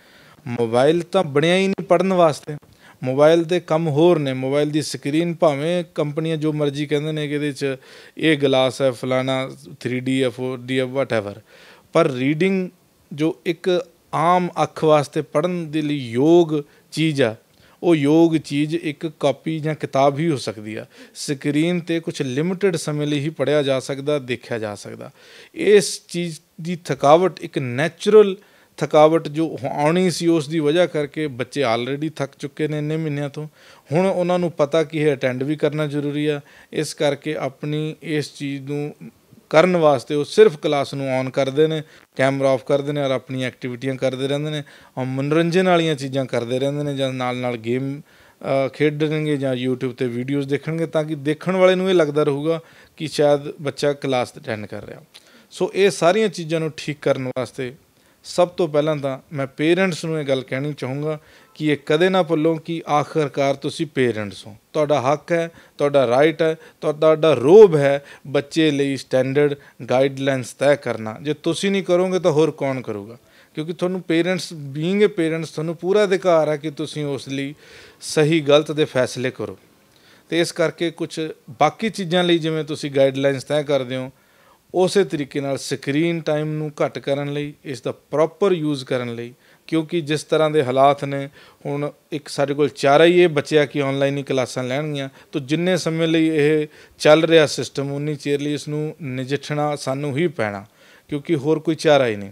ਮੋਬਾਈਲ ਤਾਂ ਬਣਿਆ ਹੀ ਨਹੀਂ ਪੜਨ ਵਾਸਤੇ ਮੋਬਾਈਲ ਦੇ ਕੰਮ ਹੋਰ ਨੇ ਮੋਬਾਈਲ ਦੀ ਸਕਰੀਨ ਭਾਵੇਂ ਕੰਪਨੀਆਂ ਜੋ ਮਰਜ਼ੀ ਕਹਿੰਦੇ ਨੇ ਕਿ ਇਹਦੇ 'ਚ ਇਹ ਗਲਾਸ ਹੈ ਫਲਾਣਾ 3D ਐ 4D ਐ ਵਾਟਐਵਰ ਪਰ ਰੀਡਿੰਗ ਜੋ ਇੱਕ ਆਮ ਅੱਖ ਵਾਸਤੇ ਪੜਨ ਦੇ ਲਈ ਯੋਗ ਚੀਜ਼ ਆ ਉਹ ਯੋਗ ਚੀਜ਼ ਇੱਕ ਕਾਪੀ ਜਾਂ ਕਿਤਾਬ ਹੀ ਹੋ ਸਕਦੀ ਆ ਸਕਰੀਨ ਤੇ ਕੁਝ ਲਿਮਿਟਿਡ ਸਮੇਂ ਲਈ ਹੀ ਪੜਿਆ ਜਾ ਸਕਦਾ ਦੇਖਿਆ ਜਾ ਸਕਦਾ ਇਸ ਚੀਜ਼ ਦੀ ਥਕਾਵਟ ਇੱਕ ਨੇਚਰਲ ਥਕਾਵਟ ਜੋ ਆਉਣੀ ਸੀ ਉਸ ਦੀ ਵਜ੍ਹਾ ਕਰਕੇ ਬੱਚੇ ਆਲਰੇਡੀ ਥੱਕ ਚੁੱਕੇ ਨੇ ਇੰਨੇ ਮਹੀਨਿਆਂ ਤੋਂ ਹੁਣ ਉਹਨਾਂ ਨੂੰ ਪਤਾ ਕਿ ਇਹ ਅਟੈਂਡ ਵੀ ਕਰਨਾ ਜ਼ਰੂਰੀ ਆ ਇਸ ਕਰਕੇ ਆਪਣੀ ਇਸ ਚੀਜ਼ ਨੂੰ ਕਰਨ ਵਾਸਤੇ ਉਹ ਸਿਰਫ ਕਲਾਸ ਨੂੰ ਔਨ ਕਰਦੇ ਨੇ ਕੈਮਰਾ ਆਫ ਕਰਦੇ ਨੇ ਔਰ ਆਪਣੀ ਐਕਟੀਵਿਟੀਆਂ ਕਰਦੇ ਰਹਿੰਦੇ ਨੇ ਔਰ ਮਨੋਰੰਜਨ ਵਾਲੀਆਂ ਚੀਜ਼ਾਂ ਕਰਦੇ ਰਹਿੰਦੇ ਨੇ ਜਾਂ ਨਾਲ ਨਾਲ ਗੇਮ ਖੇਡਣਗੇ ਜਾਂ YouTube ਤੇ ਵੀਡੀਓਜ਼ ਦੇਖਣਗੇ ਤਾਂ ਕਿ ਦੇਖਣ ਵਾਲੇ ਨੂੰ ਇਹ ਲੱਗਦਾ ਰਹੂਗਾ ਕਿ ਸ਼ਾਇਦ ਬੱਚਾ ਕਲਾਸ ਅਟੈਂਡ ਕਰ ਰਿਹਾ ਸੋ ਇਹ ਸਾਰੀਆਂ ਚੀਜ਼ਾਂ ਨੂੰ ਠੀਕ ਕਰਨ ਵਾਸਤੇ ਸਭ ਤੋਂ ਪਹਿਲਾਂ ਤਾਂ ਮੈਂ ਪੇਰੈਂਟਸ ਨੂੰ ਇਹ ਗੱਲ ਕਹਿਣੀ ਚਾਹੂੰਗਾ ਕਿ ਇਹ ਕਦੇ ਨਾ ਭੁੱਲੋ ਕਿ ਆਖਰਕਾਰ ਤੁਸੀਂ ਪੇਰੈਂਟਸ ਹੋ ਤੁਹਾਡਾ ਹੱਕ ਹੈ ਤੁਹਾਡਾ ਰਾਈਟ ਹੈ ਤੁਹਾਡਾ ਰੋਬ ਹੈ ਬੱਚੇ ਲਈ ਸਟੈਂਡਰਡ ਗਾਈਡਲਾਈਨਸ ਤੈਅ ਕਰਨਾ ਜੇ ਤੁਸੀਂ ਨਹੀਂ ਕਰੋਗੇ ਤਾਂ ਹੋਰ ਕੌਣ ਕਰੂਗਾ ਕਿਉਂਕਿ ਤੁਹਾਨੂੰ ਪੇਰੈਂਟਸ ਬੀਇੰਗ ਅ ਪੇਰੈਂਟਸ ਤੁਹਾਨੂੰ ਪੂਰਾ ਅਧਿਕਾਰ ਹੈ ਕਿ ਤੁਸੀਂ ਉਸ ਲਈ ਸਹੀ ਗਲਤ ਦੇ ਫੈਸਲੇ ਕਰੋ ਤੇ ਇਸ ਕਰਕੇ ਕੁਝ ਬਾਕੀ ਚੀਜ਼ਾਂ ਲਈ ਜਿਵੇਂ ਤੁਸੀਂ ਗਾਈਡਲਾਈਨਸ ਤੈਅ ਕਰਦੇ ਹੋ ਉਸੇ ਤਰੀਕੇ ਨਾਲ ਸਕਰੀਨ ਟਾਈਮ ਨੂੰ ਘੱਟ ਕਰਨ ਲਈ ਇਸ ਦਾ ਪ੍ਰੋਪਰ ਯੂਜ਼ ਕਰਨ ਲਈ ਕਿਉਂਕਿ ਜਿਸ ਤਰ੍ਹਾਂ ਦੇ ਹਾਲਾਤ ਨੇ ਹੁਣ ਇੱਕ ਸਾਡੇ ਕੋਲ ਚਾਰਾ ਹੀ ਇਹ ਬੱਚਿਆ ਕਿ ਆਨਲਾਈਨ ਹੀ ਕਲਾਸਾਂ ਲੈਣਗੀਆਂ ਤਾਂ ਜਿੰਨੇ ਸਮੇਂ ਲਈ ਇਹ ਚੱਲ ਰਿਹਾ ਸਿਸਟਮ ਉਨੀ ਚਿਰ ਲਈ ਇਸ ਨੂੰ ਨਜਿੱਠਣਾ ਸਾਨੂੰ ਹੀ ਪੈਣਾ ਕਿਉਂਕਿ ਹੋਰ ਕੋਈ ਚਾਰਾ ਹੀ ਨਹੀਂ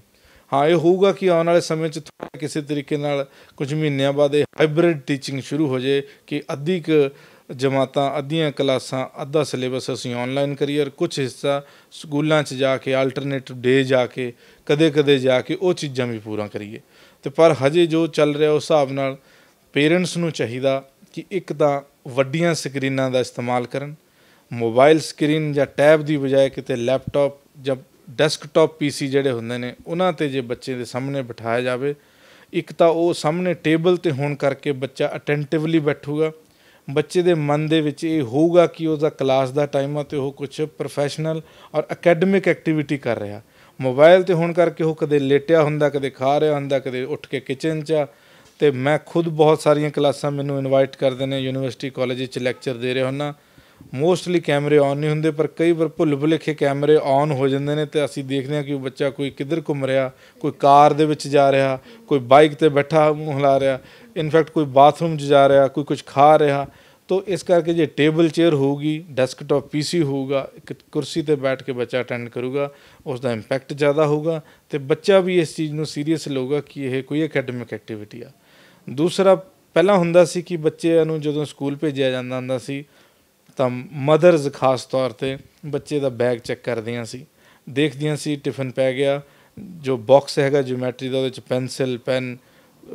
ਹਾਂ ਇਹ ਹੋਊਗਾ ਕਿ ਆਉਣ ਵਾਲੇ ਸਮੇਂ 'ਚ ਕਿਸੇ ਤਰੀਕੇ ਨਾਲ ਕੁਝ ਮਹੀਨਿਆਂ ਬਾਅਦ ਇਹ ਹਾਈਬ੍ਰਿਡ ਟੀਚਿੰਗ ਸ਼ੁਰੂ ਹੋ ਜੇ ਕਿ ਅਧਿਕ ਜਮਾਤਾਂ ਅੱਧੀਆਂ ਕਲਾਸਾਂ ਅੱਧਾ ਸਿਲੇਬਸ ਅਸੀਂ ਆਨਲਾਈਨ ਕਰੀਅਰ ਕੁਝ ਹਿੱਸਾ ਸਕੂਲਾਂ 'ਚ ਜਾ ਕੇ ਆਲਟਰਨੇਟਿਵ ਡੇ ਜਾ ਕੇ ਕਦੇ-ਕਦੇ ਜਾ ਕੇ ਉਹ ਚੀਜ਼ਾਂ ਵੀ ਪੂਰਾ ਕਰੀਏ ਤੇ ਪਰ ਹਜੇ ਜੋ ਚੱਲ ਰਿਹਾ ਉਸ ਹਿਸਾਬ ਨਾਲ ਪੇਰੈਂਟਸ ਨੂੰ ਚਾਹੀਦਾ ਕਿ ਇੱਕ ਤਾਂ ਵੱਡੀਆਂ ਸਕਰੀਨਾਂ ਦਾ ਇਸਤੇਮਾਲ ਕਰਨ ਮੋਬਾਈਲ ਸਕਰੀਨ ਜਾਂ ਟੈਬ ਦੀ ਬਜਾਏ ਕਿਤੇ ਲੈਪਟਾਪ ਜਾਂ ਡੈਸਕਟਾਪ ਪੀਸੀ ਜਿਹੜੇ ਹੁੰਦੇ ਨੇ ਉਹਨਾਂ ਤੇ ਜੇ ਬੱਚੇ ਦੇ ਸਾਹਮਣੇ ਬਿਠਾਇਆ ਜਾਵੇ ਇੱਕ ਤਾਂ ਉਹ ਸਾਹਮਣੇ ਟੇਬਲ ਤੇ ਹੋਣ ਕਰਕੇ ਬੱਚਾ ਅਟੈਂਟਿਵਲੀ ਬੈਠੂਗਾ ਬੱਚੇ ਦੇ ਮਨ ਦੇ ਵਿੱਚ ਇਹ ਹੋਊਗਾ ਕਿ ਉਹਦਾ ਕਲਾਸ ਦਾ ਟਾਈਮ ਆ ਤੇ ਉਹ ਕੁਝ ਪ੍ਰੋਫੈਸ਼ਨਲ ਔਰ ਅਕੈਡਮਿਕ ਐਕਟੀਵਿਟੀ ਕਰ ਰਿਹਾ ਮੋਬਾਈਲ ਤੇ ਹੁਣ ਕਰਕੇ ਉਹ ਕਦੇ ਲੇਟਿਆ ਹੁੰਦਾ ਕਦੇ ਖਾ ਰਿਹਾ ਹੁੰਦਾ ਕਦੇ ਉੱਠ ਕੇ ਕਿਚਨ 'ਚ ਤੇ ਮੈਂ ਖੁਦ ਬਹੁਤ ਸਾਰੀਆਂ ਕਲਾਸਾਂ ਮੈਨੂੰ ਇਨਵਾਈਟ ਕਰਦੇ ਨੇ ਯੂਨੀਵਰਸਿਟੀ ਕਾਲਜ 'ਚ ਲੈਕਚਰ ਦੇ ਰਿਹਾ ਹੁੰਨਾ ਮੋਸਟਲੀ ਕੈਮਰੇ ਆਨ ਨਹੀਂ ਹੁੰਦੇ ਪਰ ਕਈ ਵਾਰ ਭੁੱਲ ਭੁਲੇਖੇ ਕੈਮਰੇ ਆਨ ਹੋ ਜਾਂਦੇ ਨੇ ਤੇ ਅਸੀਂ ਦੇਖਦੇ ਹਾਂ ਕਿ ਉਹ ਬੱਚਾ ਕੋਈ ਕਿੱਧਰ ਘੁੰਮ ਰਿਹਾ ਕੋਈ ਕਾਰ ਦੇ ਵਿੱਚ ਜਾ ਰਿਹਾ ਕੋਈ ਬਾਈਕ ਤੇ ਬੈਠਾ ਮੂੰਹ ਹਿਲਾ ਰਿਹਾ ਇਨਫੈਕਟ ਕੋਈ ਬਾਥਰੂਮ 'ਚ ਜਾ ਰਿਹਾ ਕੋਈ ਕੁਝ ਖਾ ਰਿਹਾ ਤੋ ਇਸ ਕਰਕੇ ਜੇ ਟੇਬਲ ਚੇਅਰ ਹੋਊਗੀ ਡੈਸਕਟਾਪ ਪੀਸੀ ਹੋਊਗਾ ਇੱਕ ਕੁਰਸੀ ਤੇ ਬੈਠ ਕੇ ਬੱਚਾ ਅਟੈਂਡ ਕਰੂਗਾ ਉਸ ਦਾ ਇੰਪੈਕਟ ਜ਼ਿਆਦਾ ਹੋਊਗਾ ਤੇ ਬੱਚਾ ਵੀ ਇਸ ਚੀਜ਼ ਨੂੰ ਸੀਰੀਅਸ ਲਊਗਾ ਕਿ ਇਹ ਕੋਈ ਅਕੈਡਮਿਕ ਐਕਟੀਵਿਟੀ ਆ ਦੂਸਰਾ ਪਹਿਲਾਂ ਹੁੰਦਾ ਸੀ ਕਿ ਬੱਚਿਆਂ ਨੂੰ ਜਦੋਂ ਸਕੂਲ ਭੇਜਿਆ ਜਾਂਦਾ ਹੁੰਦਾ ਸੀ ਤਾਂ ਮਦਰਜ਼ ਖਾਸ ਤੌਰ ਤੇ ਬੱਚੇ ਦਾ ਬੈਗ ਚੈੱਕ ਕਰਦੀਆਂ ਸੀ ਦੇਖਦੀਆਂ ਸੀ ਟਿਫਨ ਪੈ ਗਿਆ ਜੋ ਬਾਕਸ ਹੈਗਾ ਜਿਓਮੈਟਰੀ ਦਾ ਉਹਦੇ ਚ ਪੈਨਸਲ ਪੈਨ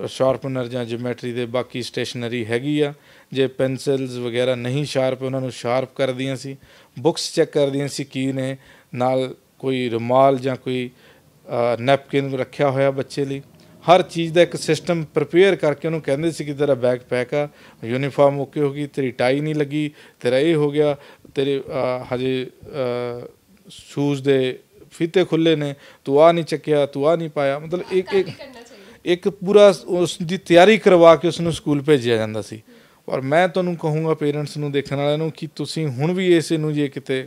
ਸ਼ਾਰਪਨਰ ਜਾਂ ਜਿਓਮੈਟਰੀ ਦੇ ਬਾਕੀ ਸਟੇਸ਼ਨਰੀ ਹੈਗੀ ਆ ਜੇ ਪੈਨਸਲਸ ਵਗੈਰਾ ਨਹੀਂ ਸ਼ਾਰਪ ਉਹਨਾਂ ਨੂੰ ਸ਼ਾਰਪ ਕਰਦੀਆਂ ਸੀ ਬੁక్స్ ਚੈੱਕ ਕਰਦੀਆਂ ਸੀ ਕੀ ਨੇ ਨਾਲ ਕੋਈ ਰੁਮਾਲ ਜਾਂ ਕੋਈ ਨੈਪਕਿਨ ਰੱਖਿਆ ਹੋਇਆ ਬੱਚੇ ਲਈ ਹਰ ਚੀਜ਼ ਦਾ ਇੱਕ ਸਿਸਟਮ ਪ੍ਰਪੇਅਰ ਕਰਕੇ ਉਹਨੂੰ ਕਹਿੰਦੇ ਸੀ ਕਿ ਤੇਰਾ ਬੈਕਪੈਕ ਆ ਯੂਨੀਫਾਰਮ ਓਕੇ ਹੋ ਗਈ ਤੇਰੀ ਟਾਈ ਨਹੀਂ ਲੱਗੀ ਤੇਰਾ ਇਹ ਹੋ ਗਿਆ ਤੇਰੇ ਹਜੇ ਸ਼ੂਜ਼ ਦੇ ਫੀਤੇ ਖੁੱਲੇ ਨੇ ਤੂੰ ਆ ਨਹੀਂ ਚੱਕਿਆ ਤੂੰ ਆ ਨਹੀਂ ਪਾਇਆ ਮਤਲਬ ਇੱਕ ਇੱਕ ਇੱਕ ਪੂਰਾ ਉਸ ਦੀ ਤਿਆਰੀ ਕਰਵਾ ਕੇ ਉਸ ਨੂੰ ਸਕੂਲ ਭੇਜਿਆ ਜਾਂਦਾ ਸੀ ਔਰ ਮੈਂ ਤੁਹਾਨੂੰ ਕਹੂੰਗਾ ਪੇਰੈਂਟਸ ਨੂੰ ਦੇਖਣ ਵਾਲਿਆਂ ਨੂੰ ਕਿ ਤੁਸੀਂ ਹੁਣ ਵੀ ਇਸੇ ਨੂੰ ਜੇ ਕਿਤੇ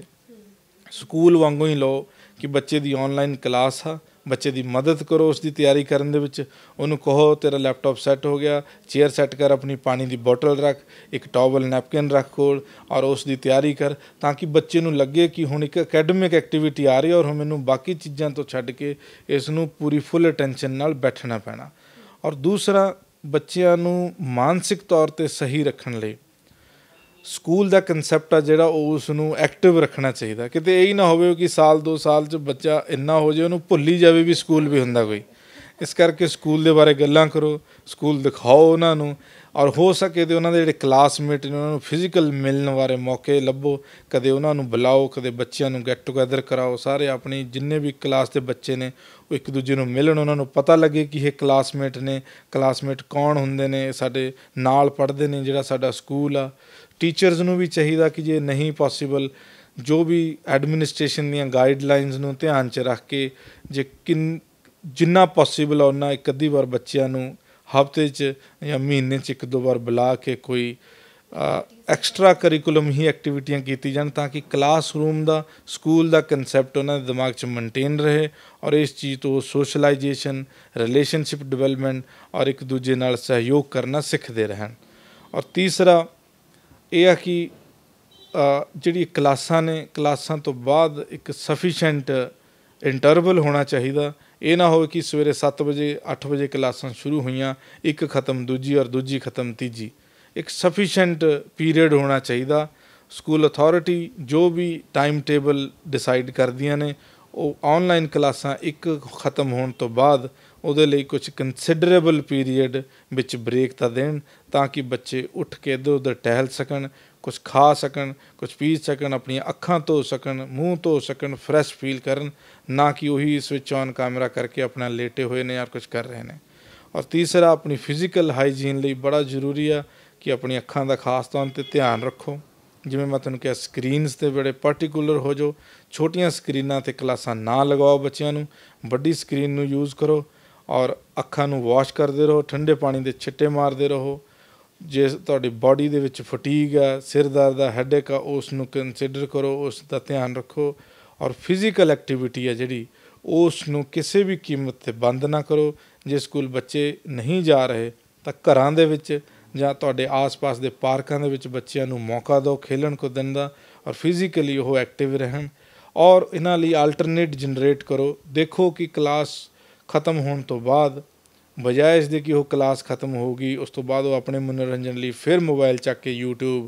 ਸਕੂਲ ਵਾਂਗੂ ਹੀ ਲਓ ਕਿ ਬੱਚੇ ਦੀ ਆਨਲਾਈਨ ਕਲਾਸ ਆ ਬੱਚੇ ਦੀ ਮਦਦ ਕਰੋ ਉਸ ਦੀ ਤਿਆਰੀ ਕਰਨ ਦੇ ਵਿੱਚ ਉਹਨੂੰ ਕਹੋ ਤੇਰਾ ਲੈਪਟਾਪ ਸੈੱਟ ਹੋ ਗਿਆ ਚੇਅਰ ਸੈੱਟ ਕਰ ਆਪਣੀ ਪਾਣੀ ਦੀ ਬੋਟਲ ਰੱਖ ਇੱਕ ਟਾਵਲ ਨੈਪਕਿਨ ਰੱਖ ਕੋਲ ਔਰ ਉਸ ਦੀ ਤਿਆਰੀ ਕਰ ਤਾਂ ਕਿ ਬੱਚੇ ਨੂੰ ਲੱਗੇ ਕਿ ਹੁਣ ਇੱਕ ਅਕੈਡਮਿਕ ਐਕਟੀਵਿਟੀ ਆ ਰਹੀ ਹੈ ਔਰ ਮੈਨੂੰ ਬਾਕੀ ਚੀਜ਼ਾਂ ਤੋਂ ਛੱਡ ਕੇ ਇਸ ਨੂੰ ਪੂਰੀ ਫੁੱਲ ਅਟੈਂਸ਼ਨ ਨਾਲ ਬੈਠਣਾ ਪੈਣਾ ਔਰ ਦੂਸਰਾ ਬੱਚਿਆਂ ਨੂੰ ਮਾਨਸਿਕ ਤੌਰ ਤੇ ਸਹੀ ਰੱਖਣ ਲਈ ਸਕੂਲ ਦਾ ਕਨਸੈਪਟ ਆ ਜਿਹੜਾ ਉਸ ਨੂੰ ਐਕਟਿਵ ਰੱਖਣਾ ਚਾਹੀਦਾ ਕਿਤੇ ਇਹ ਹੀ ਨਾ ਹੋਵੇ ਕਿ ਸਾਲ 2 ਸਾਲ ਚ ਬੱਚਾ ਇੰਨਾ ਹੋ ਜਾਏ ਉਹਨੂੰ ਭੁੱਲੀ ਜਾਵੇ ਵੀ ਸਕੂਲ ਵੀ ਹੁੰਦਾ ਕੋਈ ਇਸ ਕਰਕੇ ਸਕੂਲ ਦੇ ਬਾਰੇ ਗੱਲਾਂ ਕਰੋ ਸਕੂਲ ਦਿਖਾਓ ਉਹਨਾਂ ਨੂੰ ਔਰ ਹੋ ਸਕੇ ਤੇ ਉਹਨਾਂ ਦੇ ਜਿਹੜੇ ਕਲਾਸਮੇਟ ਨੇ ਉਹਨਾਂ ਨੂੰ ਫਿਜ਼ੀਕਲ ਮਿਲਣ ਬਾਰੇ ਮੌਕੇ ਲੱਭੋ ਕਦੇ ਉਹਨਾਂ ਨੂੰ ਬੁਲਾਓ ਕਦੇ ਬੱਚਿਆਂ ਨੂੰ ਗੈਟ ਟੂਗੇਦਰ ਕਰਾਓ ਸਾਰੇ ਆਪਣੀ ਜਿੰਨੇ ਵੀ ਕਲਾਸ ਦੇ ਬੱਚੇ ਨੇ ਉਹ ਇੱਕ ਦੂਜੇ ਨੂੰ ਮਿਲਣ ਉਹਨਾਂ ਨੂੰ ਪਤਾ ਲੱਗੇ ਕਿ ਇਹ ਕਲਾਸਮੇਟ ਨੇ ਕਲਾਸਮੇਟ ਕੌਣ ਹੁੰਦੇ ਨੇ ਸਾਡੇ ਨਾਲ ਪੜ੍ਹਦੇ ਨੇ ਜਿਹੜਾ ਸਾਡਾ ਸਕੂਲ ਆ ਟੀਚਰਸ ਨੂੰ ਵੀ ਚਾਹੀਦਾ ਕਿ ਜੇ ਨਹੀਂ ਪੋਸੀਬਲ ਜੋ ਵੀ ਐਡਮਿਨਿਸਟ੍ਰੇਸ਼ਨ ਦੀਆਂ ਗਾਈਡਲਾਈਨਸ ਨੂੰ ਧਿਆਨ 'ਚ ਰੱਖ ਕੇ ਜੇ ਕਿੰਨਾ ਪੋਸੀਬਲ ਆ ਉਹਨਾਂ ਇੱਕ ਅੱਧੀ ਵਾਰ ਬੱਚਿਆਂ ਨੂੰ ਹਫਤੇ 'ਚ ਜਾਂ ਮਹੀਨੇ 'ਚ ਇੱਕ ਦੋ ਵਾਰ ਬੁਲਾ ਕੇ ਕੋਈ ਐਕਸਟਰਾ ਕਰਿਕੂਲਮ ਹੀ ਐਕਟੀਵਿਟੀਆਂ ਕੀਤੀ ਜਾਣ ਤਾਂ ਕਿ ਕਲਾਸਰੂਮ ਦਾ ਸਕੂਲ ਦਾ ਕਨਸੈਪਟ ਉਹਨਾਂ ਦੇ ਦਿਮਾਗ 'ਚ ਮੇਨਟੇਨ ਰਹੇ ਔਰ ਇਸ ਚੀਜ਼ ਤੋਂ ਸੋਸ਼ਲਾਈਜੇਸ਼ਨ ਰਿਲੇਸ਼ਨਸ਼ਿਪ ਡਿਵੈਲਪਮੈਂਟ ਔਰ ਇੱਕ ਦੂਜੇ ਨਾਲ ਸਹਿਯੋਗ ਕਰਨਾ ਸਿੱਖਦੇ ਰਹਿਣ ਔਰ ਤੀਸਰਾ ਇਹ ਆ ਕਿ ਜਿਹੜੀ ਕਲਾਸਾਂ ਨੇ ਕਲਾਸਾਂ ਤੋਂ ਬਾਅਦ ਇੱਕ ਸਫੀਸ਼ੀਐਂਟ ਇੰਟਰਵਲ ਹੋਣਾ ਚਾਹੀਦਾ ਇਹ ਨਾ ਹੋਵੇ ਕਿ ਸਵੇਰੇ 7 ਵਜੇ 8 ਵਜੇ ਕਲਾਸਾਂ ਸ਼ੁਰੂ ਹੋਈਆਂ ਇੱਕ ਖਤਮ ਦੂਜੀ ਔਰ ਦੂਜੀ ਖਤਮ ਤੀਜੀ ਇੱਕ ਸਫੀਸ਼ੀਐਂਟ ਪੀਰੀਅਡ ਹੋਣਾ ਚਾਹੀਦਾ ਸਕੂਲ ਅਥਾਰਟੀ ਜੋ ਵੀ ਟਾਈਮ ਟੇਬਲ ਡਿਸਾਈਡ ਕਰਦੀਆਂ ਨੇ ਉਹ ਆਨਲਾਈਨ ਕਲਾਸਾਂ ਇੱਕ ਖਤਮ ਹੋਣ ਤੋਂ ਬਾਅਦ ਉਹਦੇ ਲਈ ਕੁਝ ਕੰਸੀਡਰੇਬਲ ਪੀਰੀਅਡ ਵਿੱਚ ਬ੍ਰੇਕ ਤਾਂ ਦੇਣ ਤਾਂ ਕਿ ਬੱਚੇ ਉੱਠ ਕੇ ਦੋ ਦਰ ਟਹਿਲ ਸਕਣ ਕੁਝ ਖਾ ਸਕਣ ਕੁਝ ਪੀ ਸਕਣ ਆਪਣੀਆਂ ਅੱਖਾਂ ਧੋ ਸਕਣ ਮੂੰਹ ਧੋ ਸਕਣ ਫਰੈਸ਼ ਫੀਲ ਕਰਨ ਨਾ ਕਿ ਉਹੀ ਸਵਿਚ ਔਨ ਕੈਮਰਾ ਕਰਕੇ ਆਪਣਾ ਲੇਟੇ ਹੋਏ ਨੇ ਯਾਰ ਕੁਝ ਕਰ ਰਹੇ ਨੇ ਔਰ ਤੀਸਰਾ ਆਪਣੀ ਫਿਜ਼ੀਕਲ ਹਾਈਜੀਨ ਲਈ ਬੜਾ ਜ਼ਰੂਰੀ ਆ ਕਿ ਆਪਣੀ ਅੱਖਾਂ ਦਾ ਖਾਸ ਤੌਰ ਤੇ ਧਿਆਨ ਰੱਖੋ ਜਿਵੇਂ ਮੈਂ ਤੁਹਾਨੂੰ ਕਿਹਾ ਸਕਰੀਨਸ ਤੇ ਬੜੇ ਪਾਰਟਿਕੂਲਰ ਹੋ ਜਾਓ ਛੋਟੀਆਂ ਸਕਰੀਨਾਂ ਤੇ ਕਲਾਸਾਂ ਨਾ ਲਗਾਓ ਬੱਚਿਆਂ ਨੂੰ ਵੱਡੀ ਸਕਰੀਨ ਨੂੰ ਯੂਜ਼ ਕਰੋ ਔਰ ਅੱਖਾਂ ਨੂੰ ਵਾਸ਼ ਕਰਦੇ ਰਹੋ ਠੰਡੇ ਪਾਣੀ ਦੇ ਛਿੱਟੇ ਮਾਰਦੇ ਰਹੋ ਜੇ ਤੁਹਾਡੀ ਬਾਡੀ ਦੇ ਵਿੱਚ ਫਟੀਗ ਹੈ ਸਿਰ ਦਰਦ ਆ ਹੈਡੇਕ ਆ ਉਸ ਨੂੰ ਕੰਸੀਡਰ ਕਰੋ ਉਸ ਦਾ ਧਿਆਨ ਰੱਖੋ ਔਰ ਫਿਜ਼ੀਕਲ ਐਕਟੀਵਿਟੀ ਹੈ ਜਿਹੜੀ ਉਸ ਨੂੰ ਕਿਸੇ ਵੀ ਕੀਮਤ ਤੇ ਬੰਦ ਨਾ ਕਰੋ ਜੇ ਸਕੂਲ ਬੱਚੇ ਨਹੀਂ ਜਾ ਰਹੇ ਤਾਂ ਘਰਾਂ ਦੇ ਵਿੱਚ ਜਾਂ ਤੁਹਾਡੇ ਆਸ-ਪਾਸ ਦੇ ਪਾਰਕਾਂ ਦੇ ਵਿੱਚ ਬੱਚਿਆਂ ਨੂੰ ਮੌਕਾ ਦਿਓ ਖੇਲਣ ਦਿਨ ਦਾ ਔਰ ਫਿਜ਼ੀਕਲੀ ਉਹ ਐਕਟਿਵ ਰਹਿਣ ਔਰ ਇਹਨਾਂ ਲਈ ਆਲਟਰਨੇਟ ਜਨਰੇਟ ਕਰੋ ਦੇਖੋ ਕਿ ਕਲਾਸ ਖਤਮ ਹੋਣ ਤੋਂ ਬਾਅਦ ਬਜਾਏ ਇਸ ਦੇ ਕਿ ਉਹ ਕਲਾਸ ਖਤਮ ਹੋ ਗਈ ਉਸ ਤੋਂ ਬਾਅਦ ਉਹ ਆਪਣੇ ਮਨੋਰੰਜਨ ਲਈ ਫਿਰ ਮੋਬਾਈਲ ਚੱਕ ਕੇ YouTube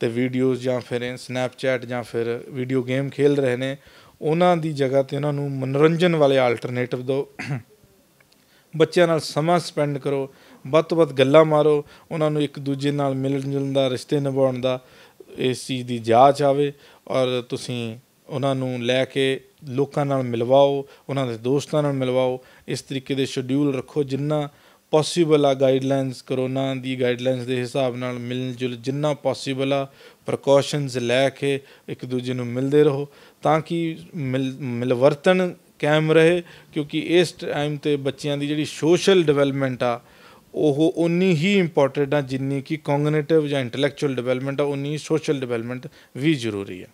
ਤੇ ਵੀਡੀਓਜ਼ ਜਾਂ ਫਿਰ ਸਨੈਪਚੈਟ ਜਾਂ ਫਿਰ ਵੀਡੀਓ ਗੇਮ ਖੇਲ ਰਹੇ ਨੇ ਉਹਨਾਂ ਦੀ ਜਗ੍ਹਾ ਤੇ ਉਹਨਾਂ ਨੂੰ ਮਨੋਰੰਜਨ ਵਾਲੇ ਆਲਟਰਨੇਟਿਵ ਦਿਓ ਬੱਚਿਆਂ ਨਾਲ ਸਮਾਂ ਸਪੈਂਡ ਕਰੋ ਬਤ ਬਤ ਗੱਲਾਂ ਮਾਰੋ ਉਹਨਾਂ ਨੂੰ ਇੱਕ ਦੂਜੇ ਨਾਲ ਮਿਲਣ ਜੁਲਣ ਦਾ ਰਿਸ਼ਤੇ ਨਿਭਾਉਣ ਦਾ ਇਸ ਚੀਜ਼ ਦੀ ਜਾਂਚ ਆਵੇ ਔਰ ਤੁਸੀਂ ਉਹਨਾਂ ਨੂੰ ਲੈ ਕੇ ਲੋਕਾਂ ਨਾਲ ਮਿਲਵਾਓ ਉਹਨਾਂ ਦੇ ਦੋਸਤਾਂ ਨਾਲ ਮਿਲਵਾਓ ਇਸ ਤਰੀਕੇ ਦੇ ਸ਼ਡਿਊਲ ਰੱਖੋ ਜਿੰਨਾ ਪੋਸੀਬਲ ਆ ਗਾਈਡਲਾਈਨਸ ਕਰੋਨਾ ਦੀ ਗਾਈਡਲਾਈਨਸ ਦੇ ਹਿਸਾਬ ਨਾਲ ਮਿਲ ਜੁਲ ਜਿੰਨਾ ਪੋਸੀਬਲ ਆ ਪ੍ਰੀਕਾਸ਼ਨਸ ਲੈ ਕੇ ਇੱਕ ਦੂਜੇ ਨੂੰ ਮਿਲਦੇ ਰਹੋ ਤਾਂ ਕਿ ਮਿਲਵਰਤਨ ਕਾਇਮ ਰਹੇ ਕਿਉਂਕਿ ਇਸ ਟਾਈਮ ਤੇ ਬੱਚਿਆਂ ਦੀ ਜਿਹੜੀ ਸੋਸ਼ਲ ਡਿਵੈਲਪਮੈਂਟ ਆ ਉਹ ਉਨੀ ਹੀ ਇੰਪੋਰਟੈਂਟ ਆ ਜਿੰਨੀ ਕਿ ਕੌਗਨੀਟਿਵ ਜਾਂ ਇੰਟੈਲੈਕਚੁਅਲ ਡਿਵੈਲਪਮੈਂਟ ਆ ਉਨੀ ਸੋਸ਼ਲ ਡਿਵੈਲਪਮੈਂਟ ਵੀ ਜ਼ਰੂਰੀ ਆ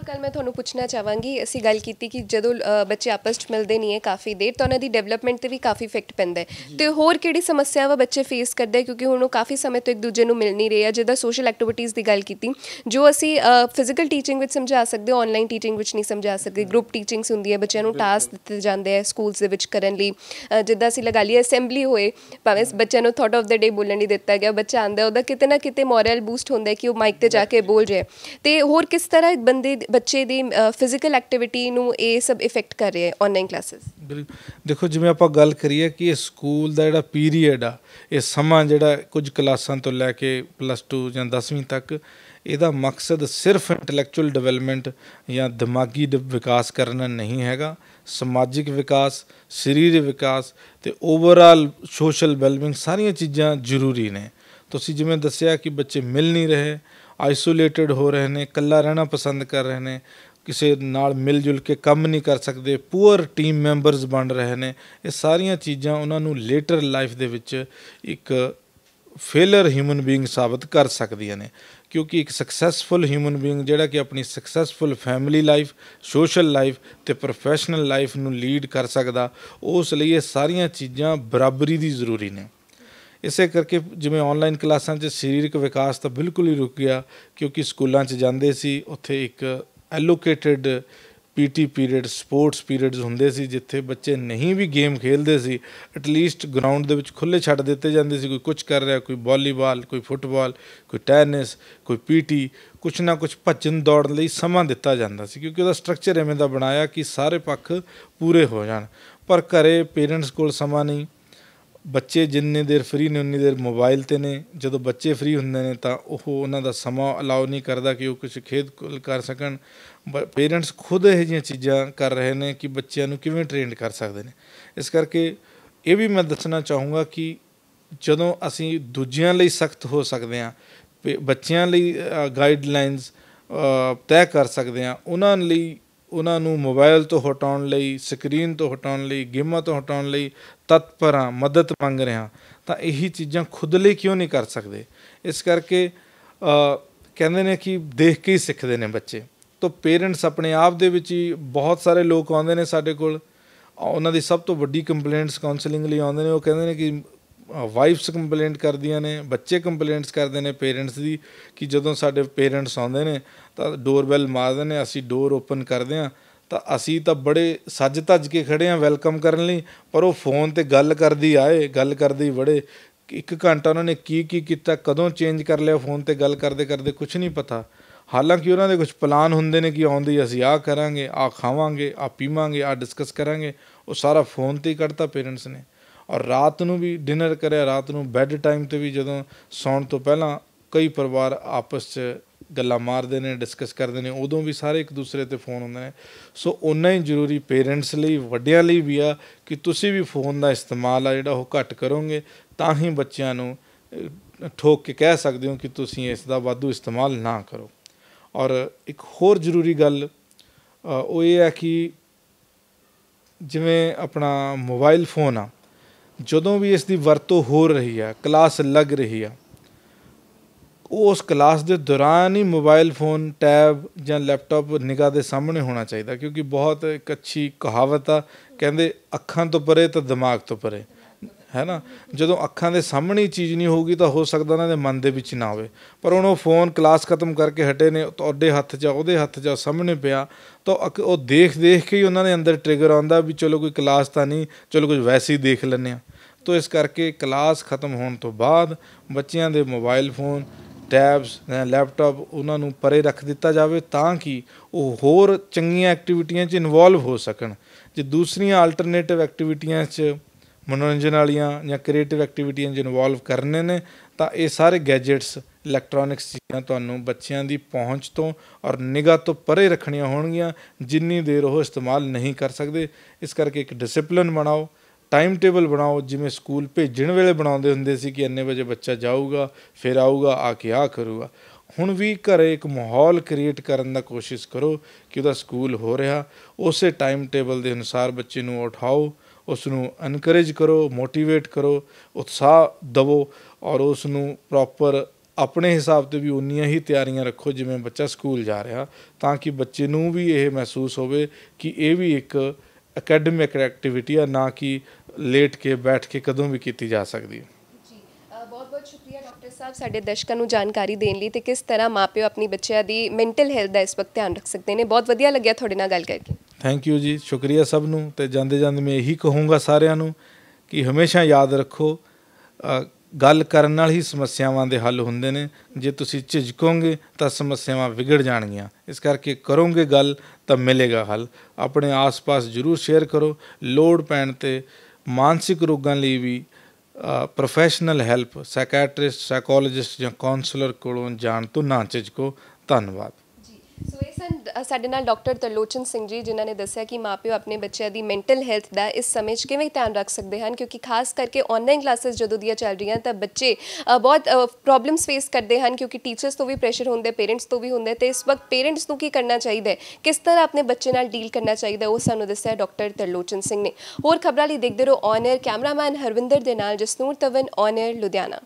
ਹੋਰ ਕੱਲ ਮੈਂ ਤੁਹਾਨੂੰ ਪੁੱਛਣਾ ਚਾਹਾਂਗੀ ਅਸੀਂ ਗੱਲ ਕੀਤੀ ਕਿ ਜਦੋਂ ਬੱਚੇ ਆਪਸ ਵਿੱਚ ਮਿਲਦੇ ਨਹੀਂ ਹੈ ਕਾਫੀ ਦੇਰ ਤਾਂ ਉਹਨਾਂ ਦੀ ਡਿਵੈਲਪਮੈਂਟ ਤੇ ਵੀ ਕਾਫੀ ਇਫੈਕਟ ਪੈਂਦਾ ਤੇ ਹੋਰ ਕਿਹੜੀ ਸਮੱਸਿਆਵਾਂ ਬੱਚੇ ਫੇਸ ਕਰਦੇ ਕਿਉਂਕਿ ਹੁਣ ਉਹ ਕਾਫੀ ਸਮੇਂ ਤੋਂ ਇੱਕ ਦੂਜੇ ਨੂੰ ਮਿਲ ਨਹੀਂ ਰਹੇ ਆ ਜਿਹਦਾ ਸੋਸ਼ਲ ਐਕਟੀਵਿਟੀਜ਼ ਦੀ ਗੱਲ ਕੀਤੀ ਜੋ ਅਸੀਂ ਫਿਜ਼ੀਕਲ ਟੀਚਿੰਗ ਵਿੱਚ ਸਮਝਾ ਸਕਦੇ ਆਨਲਾਈਨ ਟੀਚਿੰਗ ਵਿੱਚ ਨਹੀਂ ਸਮਝਾ ਸਕਦੇ ਗਰੁੱਪ ਟੀਚਿੰਗਸ ਹੁੰਦੀ ਹੈ ਬੱਚਿਆਂ ਨੂੰ ਟਾਸਕ ਦਿੱਤੇ ਜਾਂਦੇ ਆ ਸਕੂਲਸ ਦੇ ਵਿੱਚ ਕਰਨ ਲਈ ਜਿੱਦਾਂ ਅਸੀਂ ਲਗਾ ਲਈਏ ਅਸੈਂਬਲੀ ਹੋਏ ਭਾਵੇਂ ਇਸ ਬੱਚਿਆਂ ਨੂੰ ਥਾਟ ਆਫ ਦ ਡੇ ਬੋਲਣ ਨਹੀਂ ਦਿੱਤਾ ਗਿਆ ਬੱਚਾ ਆਂਦਾ ਉਹਦਾ ਕਿਤੇ ਨਾ ਕਿਤੇ ਮੋਰਲ ਬੂਸਟ ਹੁੰਦਾ ਕਿ ਉਹ ਮਾਈਕ ਤੇ ਜਾ ਕੇ ਬੋਲ ਜਾਏ ਤੇ ਹੋਰ ਕਿਸ ਤਰ੍ਹਾਂ ਇੱਕ ਬੰਦੇ ਬੱਚੇ ਦੀ ਫਿਜ਼ੀਕਲ ਐਕਟੀਵਿਟੀ ਨੂੰ ਇਹ ਸਭ ਇਫੈਕਟ ਕਰ ਰਿਹਾ ਹੈ ਆਨਲਾਈਨ ਕਲਾਸਿਸ ਬਿਲਕੁਲ ਦੇਖੋ ਜਿਵੇਂ ਆਪਾਂ ਗੱਲ ਕਰੀਏ ਕਿ ਇਹ ਸਕੂਲ ਦਾ ਜਿਹੜਾ ਪੀਰੀਅਡ ਆ ਇਹ ਸਮਾਂ ਜਿਹੜਾ ਕੁਝ ਕਲਾਸਾਂ ਤੋਂ ਲੈ ਕੇ ਪਲੱਸ 2 ਜਾਂ 10ਵੀਂ ਤੱਕ ਇਹਦਾ ਮਕਸਦ ਸਿਰਫ ਇੰਟੈਲੈਕਚੁਅਲ ਡਿਵੈਲਪਮੈਂਟ ਜਾਂ ਦਿਮਾਗੀ ਵਿਕਾਸ ਕਰਨਾ ਨਹੀਂ ਹੈਗਾ ਸਮਾਜਿਕ ਵਿਕਾਸ ਸਰੀਰਕ ਵਿਕਾਸ ਤੇ ਓਵਰਆਲ ਸੋਸ਼ਲ ਵੈਲਬੀਂਗ ਸਾਰੀਆਂ ਚੀਜ਼ਾਂ ਜ਼ਰੂਰੀ ਨੇ ਤੁਸੀਂ ਜਿਵੇਂ ਦੱਸਿਆ ਕਿ ਬੱਚੇ ਮਿਲ ਨਹੀਂ ਰਹੇ ਆਈਸੋਲੇਟਡ ਹੋ ਰਹੇ ਨੇ ਇਕੱਲਾ ਰਹਿਣਾ ਪਸੰਦ ਕਰ ਰਹੇ ਨੇ ਕਿਸੇ ਨਾਲ ਮਿਲ ਜੁਲ ਕੇ ਕੰਮ ਨਹੀਂ ਕਰ ਸਕਦੇ ਪੂਅਰ ਟੀਮ ਮੈਂਬਰਸ ਬਣ ਰਹੇ ਨੇ ਇਹ ਸਾਰੀਆਂ ਚੀਜ਼ਾਂ ਉਹਨਾਂ ਨੂੰ ਲੇਟਰ ਲਾਈਫ ਦੇ ਵਿੱਚ ਇੱਕ ਫੇਲਰ ਹਿਊਮਨ ਬੀਇੰਗ ਸਾਬਤ ਕਰ ਸਕਦੀਆਂ ਨੇ ਕਿਉਂਕਿ ਇੱਕ ਸਕਸੈਸਫੁਲ ਹਿਊਮਨ ਬੀਇੰਗ ਜਿਹੜਾ ਕਿ ਆਪਣੀ successful family life social life ਤੇ ਪ੍ਰੋਫੈਸ਼ਨਲ ਲਾਈਫ ਨੂੰ ਲੀਡ ਕਰ ਸਕਦਾ ਉਸ ਲਈ ਇਹ ਸਾਰੀਆਂ ਚੀਜ਼ਾਂ ਬਰਾਬਰੀ ਦੀ ਜ਼ਰੂਰੀ ਨੇ ਇਸੇ ਕਰਕੇ ਜਿਵੇਂ ਆਨਲਾਈਨ ਕਲਾਸਾਂ 'ਚ ਸਰੀਰਕ ਵਿਕਾਸ ਤਾਂ ਬਿਲਕੁਲ ਹੀ ਰੁਕ ਗਿਆ ਕਿਉਂਕਿ ਸਕੂਲਾਂ 'ਚ ਜਾਂਦੇ ਸੀ ਉੱਥੇ ਇੱਕ allocated PT period sports periods ਹੁੰਦੇ ਸੀ ਜਿੱਥੇ ਬੱਚੇ ਨਹੀਂ ਵੀ ਗੇਮ ਖੇਲਦੇ ਸੀ ਲੀਸਟ ਗਰਾਊਂਡ ਦੇ ਵਿੱਚ ਖੁੱਲੇ ਛੱਡ ਦਿੱਤੇ ਜਾਂਦੇ ਸੀ ਕੋਈ ਕੁਝ ਕਰ ਰਿਹਾ ਕੋਈ ਵਾਲੀਬਾਲ ਕੋਈ ਫੁੱਟਬਾਲ ਕੋਈ ਟੈਨਿਸ ਕੋਈ ਪੀਟੀ ਕੁਛ ਨਾ ਕੁਛ ਭੱਜਣ ਦੌੜਨ ਲਈ ਸਮਾਂ ਦਿੱਤਾ ਜਾਂਦਾ ਸੀ ਕਿਉਂਕਿ ਉਹਦਾ ਸਟਰਕਚਰ ਐਵੇਂ ਦਾ ਬਣਾਇਆ ਕਿ ਸਾਰੇ ਪੱਖ ਪੂਰੇ ਹੋ ਜਾਣ ਪਰ ਘਰੇ ਪੇਰੈਂਟਸ ਕੋਲ ਸਮਾਂ ਨਹੀਂ ਬੱਚੇ ਜਿੰਨੇ ਦੇਰ ਫ੍ਰੀ ਨੇ ਉਨੀ ਦੇਰ ਮੋਬਾਈਲ ਤੇ ਨੇ ਜਦੋਂ ਬੱਚੇ ਫ੍ਰੀ ਹੁੰਦੇ ਨੇ ਤਾਂ ਉਹ ਉਹਨਾਂ ਦਾ ਸਮਾਂ ਅਲਾਉ ਨਹੀਂ ਕਰਦਾ ਕਿ ਉਹ ਕੁਝ ਖੇਡ ਕੁਲ ਕਰ ਸਕਣ ਪੇਰੈਂਟਸ ਖੁਦ ਇਹ ਜੀਆਂ ਚੀਜ਼ਾਂ ਕਰ ਰਹੇ ਨੇ ਕਿ ਬੱਚਿਆਂ ਨੂੰ ਕਿਵੇਂ ਟ੍ਰੇਨਡ ਕਰ ਸਕਦੇ ਨੇ ਇਸ ਕਰਕੇ ਇਹ ਵੀ ਮੈਂ ਦੱਸਣਾ ਚਾਹੂੰਗਾ ਕਿ ਜਦੋਂ ਅਸੀਂ ਦੂਜਿਆਂ ਲਈ ਸਖਤ ਹੋ ਸਕਦੇ ਹਾਂ ਬੱਚਿਆਂ ਲਈ ਗਾਈਡਲਾਈਨਸ ਤੈਅ ਕਰ ਸਕਦੇ ਹਾਂ ਉਹਨਾਂ ਲਈ ਉਹਨਾਂ ਨੂੰ ਮੋਬਾਈਲ ਤੋਂ ਹਟਾਉਣ ਲਈ ਸਕਰੀਨ ਤੋਂ ਹਟਾਉਣ ਲਈ ਗੇਮਾਂ ਤੋਂ ਹਟਾਉਣ ਲਈ ਤਤਪਰਾਂ ਮਦਦ ਮੰਗ ਰਹੇ ਤਾਂ ਇਹੀ ਚੀਜ਼ਾਂ ਖੁਦ ਲਈ ਕਿਉਂ ਨਹੀਂ ਕਰ ਸਕਦੇ ਇਸ ਕਰਕੇ ਕਹਿੰਦੇ ਨੇ ਕਿ ਦੇਖ ਕੇ ਹੀ ਸਿੱਖਦੇ ਨੇ ਬੱਚੇ ਤੋਂ ਪੇਰੈਂਟਸ ਆਪਣੇ ਆਪ ਦੇ ਵਿੱਚ ਹੀ ਬਹੁਤ ਸਾਰੇ ਲੋਕ ਆਉਂਦੇ ਨੇ ਸਾਡੇ ਕੋਲ ਉਹਨਾਂ ਦੀ ਸਭ ਤੋਂ ਵੱਡੀ ਕੰਪਲੇਂਟਸ ਕਾਉਂਸਲਿੰਗ ਲਈ ਆਉਂਦੇ ਨੇ ਉਹ ਕਹਿੰਦੇ ਨੇ ਕਿ ਵਾਈਫਸ ਕੰਪਲੇਂਟ ਕਰਦੀਆਂ ਨੇ ਬੱਚੇ ਕੰਪਲੇਂਟਸ ਕਰਦੇ ਨੇ ਪੇਰੈਂਟਸ ਦੀ ਕਿ ਜਦੋਂ ਸਾਡੇ ਪੇਰੈਂਟਸ ਆਉਂਦੇ ਨੇ ਤਾਂ ਡੋਰਬੈਲ ਮਾਰਦੇ ਨੇ ਅਸੀਂ ਡੋਰ ਓਪਨ ਕਰਦੇ ਆ ਤਾਂ ਅਸੀਂ ਤਾਂ ਬੜੇ ਸੱਜ ਧੱਜ ਕੇ ਖੜੇ ਆ ਵੈਲਕਮ ਕਰਨ ਲਈ ਪਰ ਉਹ ਫੋਨ ਤੇ ਗੱਲ ਕਰਦੀ ਆਏ ਗੱਲ ਕਰਦੀ ਬੜੇ ਇੱਕ ਘੰਟਾ ਉਹਨਾਂ ਨੇ ਕੀ ਕੀ ਕੀਤਾ ਕਦੋਂ ਚੇਂਜ ਕਰ ਲਿਆ ਫੋਨ ਤੇ ਗੱਲ ਕਰਦੇ ਕਰਦੇ ਕੁਝ ਨਹੀਂ ਪਤਾ ਹਾਲਾਂਕਿ ਉਹਨਾਂ ਦੇ ਕੁਝ ਪਲਾਨ ਹੁੰਦੇ ਨੇ ਕਿ ਆਉਂਦੇ ਅਸੀਂ ਆ ਕਰਾਂਗੇ ਆ ਖਾਵਾਂਗੇ ਆ ਪੀਵਾਂਗੇ ਆ ਡਿਸਕਸ ਕਰਾਂਗੇ ਉਹ ਸਾਰਾ ਫੋਨ ਤੇ ਹੀ ਕੱਢਤਾ ਪੇਰੈਂਟਸ ਨੇ ਔਰ ਰਾਤ ਨੂੰ ਵੀ ਡਿਨਰ ਕਰਿਆ ਰਾਤ ਨੂੰ ਬੈੱਡ ਟਾਈਮ ਤੇ ਵੀ ਜਦੋਂ ਸੌਣ ਤੋਂ ਪਹਿਲਾਂ ਕਈ ਪਰਿਵਾਰ ਆਪਸ 'ਚ ਗੱਲਾਂ ਮਾਰਦੇ ਨੇ ਡਿਸਕਸ ਕਰਦੇ ਨੇ ਉਦੋਂ ਵੀ ਸਾਰੇ ਇੱਕ ਦੂਸਰੇ ਤੇ ਫੋਨ ਹੁੰਦੇ ਨੇ ਸੋ ਉਨਾ ਹੀ ਜ਼ਰੂਰੀ ਪੇਰੈਂਟਸ ਲਈ ਵੱਡਿਆਂ ਲਈ ਵੀ ਆ ਕਿ ਤੁਸੀਂ ਵੀ ਫੋਨ ਦਾ ਇਸਤੇਮਾਲ ਆ ਜਿਹੜਾ ਉਹ ਘੱਟ ਕਰੋਗੇ ਤਾਂ ਹੀ ਬੱਚਿਆਂ ਨੂੰ ਠੋਕ ਕੇ ਕਹਿ ਸਕਦੇ ਹੋ ਕਿ ਤੁਸੀਂ ਇਸ ਦਾ ਵਾਧੂ ਇਸਤੇਮਾਲ ਨਾ ਕਰੋ ਔਰ ਇੱਕ ਹੋਰ ਜ਼ਰੂਰੀ ਗੱਲ ਉਹ ਇਹ ਹੈ ਕਿ ਜਿਵੇਂ ਆਪਣਾ ਮੋਬਾਈਲ ਫੋਨ ਆ ਜਦੋਂ ਵੀ ਇਸ ਦੀ ਵਰਤੋਂ ਹੋ ਰਹੀ ਆ ਕਲਾਸ ਲੱਗ ਰਹੀ ਆ ਉਹ ਉਸ ਕਲਾਸ ਦੇ ਦੌਰਾਨ ਹੀ ਮੋਬਾਈਲ ਫੋਨ ਟੈਬ ਜਾਂ ਲੈਪਟਾਪ ਨਿਗਾਹ ਦੇ ਸਾਹਮਣੇ ਹੋਣਾ ਚਾਹੀਦਾ ਕਿਉਂਕਿ ਬਹੁਤ ਇੱਕ ਅੱਛੀ ਕਹਾਵਤ ਆ ਕਹਿੰਦੇ ਅੱਖਾਂ ਤੋਂ ਪਰੇ ਤਾਂ ਦਿਮਾਗ ਤੋਂ ਪਰੇ ਹੈ ਨਾ ਜਦੋਂ ਅੱਖਾਂ ਦੇ ਸਾਹਮਣੇ ਚੀਜ਼ ਨਹੀਂ ਹੋਊਗੀ ਤਾਂ ਹੋ ਸਕਦਾ ਉਹਨਾਂ ਦੇ ਮਨ ਦੇ ਵਿੱਚ ਨਾ ਆਵੇ ਪਰ ਉਹਨੋਂ ਫੋਨ ਕਲਾਸ ਖਤਮ ਕਰਕੇ ਹਟੇ ਨੇ ਤੁਹਾਡੇ ਹੱਥ 'ਚ ਉਹਦੇ ਹੱਥ 'ਚ ਸਾਹਮਣੇ ਪਿਆ ਤਾਂ ਉਹ ਦੇਖ ਦੇਖ ਕੇ ਹੀ ਉਹਨਾਂ ਦੇ ਅੰਦਰ ਟ੍ਰਿਗਰ ਆਉਂਦਾ ਵੀ ਚਲੋ ਕੋਈ ਕਲਾਸ ਤਾਂ ਨਹੀਂ ਚਲੋ ਕੁਝ ਵੈਸੇ ਹੀ ਦੇਖ ਲੈਂਦੇ ਆ ਤੋ ਇਸ ਕਰਕੇ ਕਲਾਸ ਖਤਮ ਹੋਣ ਤੋਂ ਬਾਅਦ ਬੱਚਿਆਂ ਦੇ ਮੋਬਾਈਲ ਫੋਨ ਟੈਬਸ ਲੈਪਟਾਪ ਉਹਨਾਂ ਨੂੰ ਪਰੇ ਰੱਖ ਦਿੱਤਾ ਜਾਵੇ ਤਾਂ ਕਿ ਉਹ ਹੋਰ ਚੰਗੀਆਂ ਐਕਟੀਵਿਟੀਆਂ 'ਚ ਇਨਵੋਲਵ ਹੋ ਸਕਣ ਜੇ ਦੂਸਰੀਆਂ ਆਲਟਰਨੇਟਿਵ ਐਕਟੀਵਿਟੀਆਂ 'ਚ ਮਨੋਰੰਜਨ ਵਾਲੀਆਂ ਜਾਂ ਕ੍ਰੀਏਟਿਵ ਐਕਟੀਵਿਟੀਆਂ ਜਿਨ ਇਨਵੋਲਵ ਕਰਨੇ ਨੇ ਤਾਂ ਇਹ ਸਾਰੇ ਗੈਜੇਟਸ ਇਲੈਕਟ੍ਰੋਨਿਕਸ ਚੀਜ਼ਾਂ ਤੁਹਾਨੂੰ ਬੱਚਿਆਂ ਦੀ ਪਹੁੰਚ ਤੋਂ ਔਰ ਨਿਗਾਹ ਤੋਂ ਪਰੇ ਰੱਖਣੀਆਂ ਹੋਣਗੀਆਂ ਜਿੰਨੀ ਦੇਰ ਉਹ ਇਸਤੇਮਾਲ ਨਹੀਂ ਕਰ ਸਕਦੇ ਇਸ ਕਰਕੇ ਇੱਕ ਡਿਸਪਲਿਨ ਬਣਾਓ ਟਾਈਮ ਟੇਬਲ ਬਣਾਓ ਜਿਵੇਂ ਸਕੂਲ ਭੇਜਣ ਵੇਲੇ ਬਣਾਉਂਦੇ ਹੁੰਦੇ ਸੀ ਕਿ ਇੰਨੇ ਵਜੇ ਬੱਚਾ ਜਾਊਗਾ ਫਿਰ ਆਊਗਾ ਆ ਕੇ ਆ ਕਰੂਗਾ ਹੁਣ ਵੀ ਘਰੇ ਇੱਕ ਮਾਹੌਲ ਕ੍ਰੀਏਟ ਕਰਨ ਦਾ ਕੋਸ਼ਿਸ਼ ਕਰੋ ਕਿ ਉਹਦਾ ਸਕੂਲ ਹੋ ਰਿਹਾ ਉਸੇ ਟਾਈਮ ਟੇਬਲ ਦੇ ਅਨੁਸਾਰ ਬੱਚੇ ਨੂੰ ਉਠਾਓ ਉਸ ਨੂੰ ਅਨਕਰੇਜ ਕਰੋ ਮੋਟੀਵੇਟ ਕਰੋ ਉਤਸ਼ਾਹ ਦਿਵੋ ਔਰ ਉਸ ਨੂੰ ਪ੍ਰੋਪਰ ਆਪਣੇ ਹਿਸਾਬ ਤੇ ਵੀ ਉਨੀਆਂ ਹੀ ਤਿਆਰੀਆਂ ਰੱਖੋ ਜਿਵੇਂ ਬੱਚਾ ਸਕੂਲ ਜਾ ਰਿਹਾ ਤਾਂ ਕਿ ਬੱਚੇ ਨੂੰ ਵੀ ਇਹ ਮਹਿਸੂਸ ਹੋਵੇ ਕਿ ਇਹ ਵੀ ਇੱਕ ਅਕੈਡਮਿਕ ਐਕਟੀਵਿਟੀ ਆ ਨਾ ਕਿ ਲੇਟ ਕੇ ਬੈਠ ਕੇ ਕਦੋਂ ਵੀ ਕੀਤੀ ਜਾ ਸਕਦੀ ਹੈ ਜੀ ਬਹੁਤ ਬਹੁਤ ਸ਼ੁਕਰੀਆ ਸਾਹਿਬ ਸਾਡੇ ਦਰਸ਼ਕਾਂ ਨੂੰ ਜਾਣਕਾਰੀ ਦੇਣ ਲਈ ਤੇ ਕਿਸ ਤਰ੍ਹਾਂ ਮਾਪਿਓ ਆਪਣੀ ਬੱਚਿਆਂ ਦੀ ਮੈਂਟਲ ਹੈਲਥ ਦਾ ਇਸ ਵਕਤ ਧਿਆਨ ਰੱਖ ਸਕਦੇ ਨੇ ਬਹੁਤ ਵਧੀਆ ਲੱਗਿਆ ਤੁਹਾਡੇ ਨਾਲ ਗੱਲ ਕਰਕੇ ਥੈਂਕ ਯੂ ਜੀ ਸ਼ੁਕਰੀਆ ਸਭ ਨੂੰ ਤੇ ਜਾਂਦੇ ਜਾਂਦੇ ਮੈਂ ਇਹੀ ਕਹੂੰਗਾ ਸਾਰਿਆਂ ਨੂੰ ਕਿ ਹਮੇਸ਼ਾ ਯਾਦ ਰੱਖੋ ਗੱਲ ਕਰਨ ਨਾਲ ਹੀ ਸਮੱਸਿਆਵਾਂ ਦੇ ਹੱਲ ਹੁੰਦੇ ਨੇ ਜੇ ਤੁਸੀਂ ਝਿਜਕੋਗੇ ਤਾਂ ਸਮੱਸਿਆਵਾਂ ਵਿਗੜ ਜਾਣਗੀਆਂ ਇਸ ਕਰਕੇ ਕਰੋਗੇ ਗੱਲ ਤਾਂ ਮਿਲੇਗਾ ਹੱਲ ਆਪਣੇ ਆਸ-ਪਾਸ ਜ਼ਰੂਰ ਸ਼ੇਅਰ ਕਰੋ ਲੋੜ ਪੈਣ ਤੇ ਮਾਨਸਿਕ ਰੋਗਾਂ ਲਈ ਵੀ ਪ੍ਰੋਫੈਸ਼ਨਲ ਹੈਲਪ ਸਾਈਕੈਟ੍ਰਿਸਟ ਸਾਈਕੋਲੋਜਿਸਟ ਜਾਂ ਕਾਉਂਸਲਰ ਕੋਲੋਂ ਜਾਣ ਤੋਂ ਨਾ ਝਿਜਕੋ ਧੰਨਵਾਦ ਸੋ ਇਹ ਸਨ ਸਾਡੇ ਨਾਲ ਡਾਕਟਰ ਤਰਲੋਚਨ ਸਿੰਘ ਜੀ ਜਿਨ੍ਹਾਂ ਨੇ ਦੱਸਿਆ ਕਿ ਮਾਪਿਓ ਆਪਣੇ ਬੱਚਿਆਂ ਦੀ ਮੈਂਟਲ ਹੈਲਥ ਦਾ ਇਸ ਸਮੇਂ ਕਿਵੇਂ ਧਿਆਨ ਰੱਖ ਸਕਦੇ ਹਨ ਕਿਉਂਕਿ ਖਾਸ ਕਰਕੇ ਆਨਲਾਈਨ ਕਲਾਸਿਸ ਜਦੋਂ ਦੀਆਂ ਚੱਲ ਰਹੀਆਂ ਤਾਂ ਬੱਚੇ ਬਹੁਤ ਪ੍ਰੋਬਲਮਸ ਫੇਸ ਕਰਦੇ ਹਨ ਕਿਉਂਕਿ ਟੀਚਰਸ ਤੋਂ ਵੀ ਪ੍ਰੈਸ਼ਰ ਹੁੰਦੇ ਪੇਰੈਂਟਸ ਤੋਂ ਵੀ ਹੁੰਦੇ ਤੇ ਇਸ ਵਕਤ ਪੇਰੈਂਟਸ ਨੂੰ ਕੀ ਕਰਨਾ ਚਾਹੀਦਾ ਹੈ ਕਿਸ ਤਰ੍ਹਾਂ ਆਪਣੇ ਬੱਚੇ ਨਾਲ ਡੀਲ ਕਰਨਾ ਚਾਹੀਦਾ ਉਹ ਸਾਨੂੰ ਦੱਸਿਆ ਡਾਕਟਰ ਤਰਲੋਚਨ ਸਿੰਘ ਨੇ ਹੋਰ ਖਬਰਾਂ ਲਈ ਦੇਖਦੇ ਰਹੋ 에ਅਰ ਕੈਮਰਾਮੈਨ ਹਰਵਿੰਦਰ ਦੇ ਨਾਲ ਜਸਨੂਰ ਤਵਨ 에ਅਰ ਲੁਧਿਆਣਾ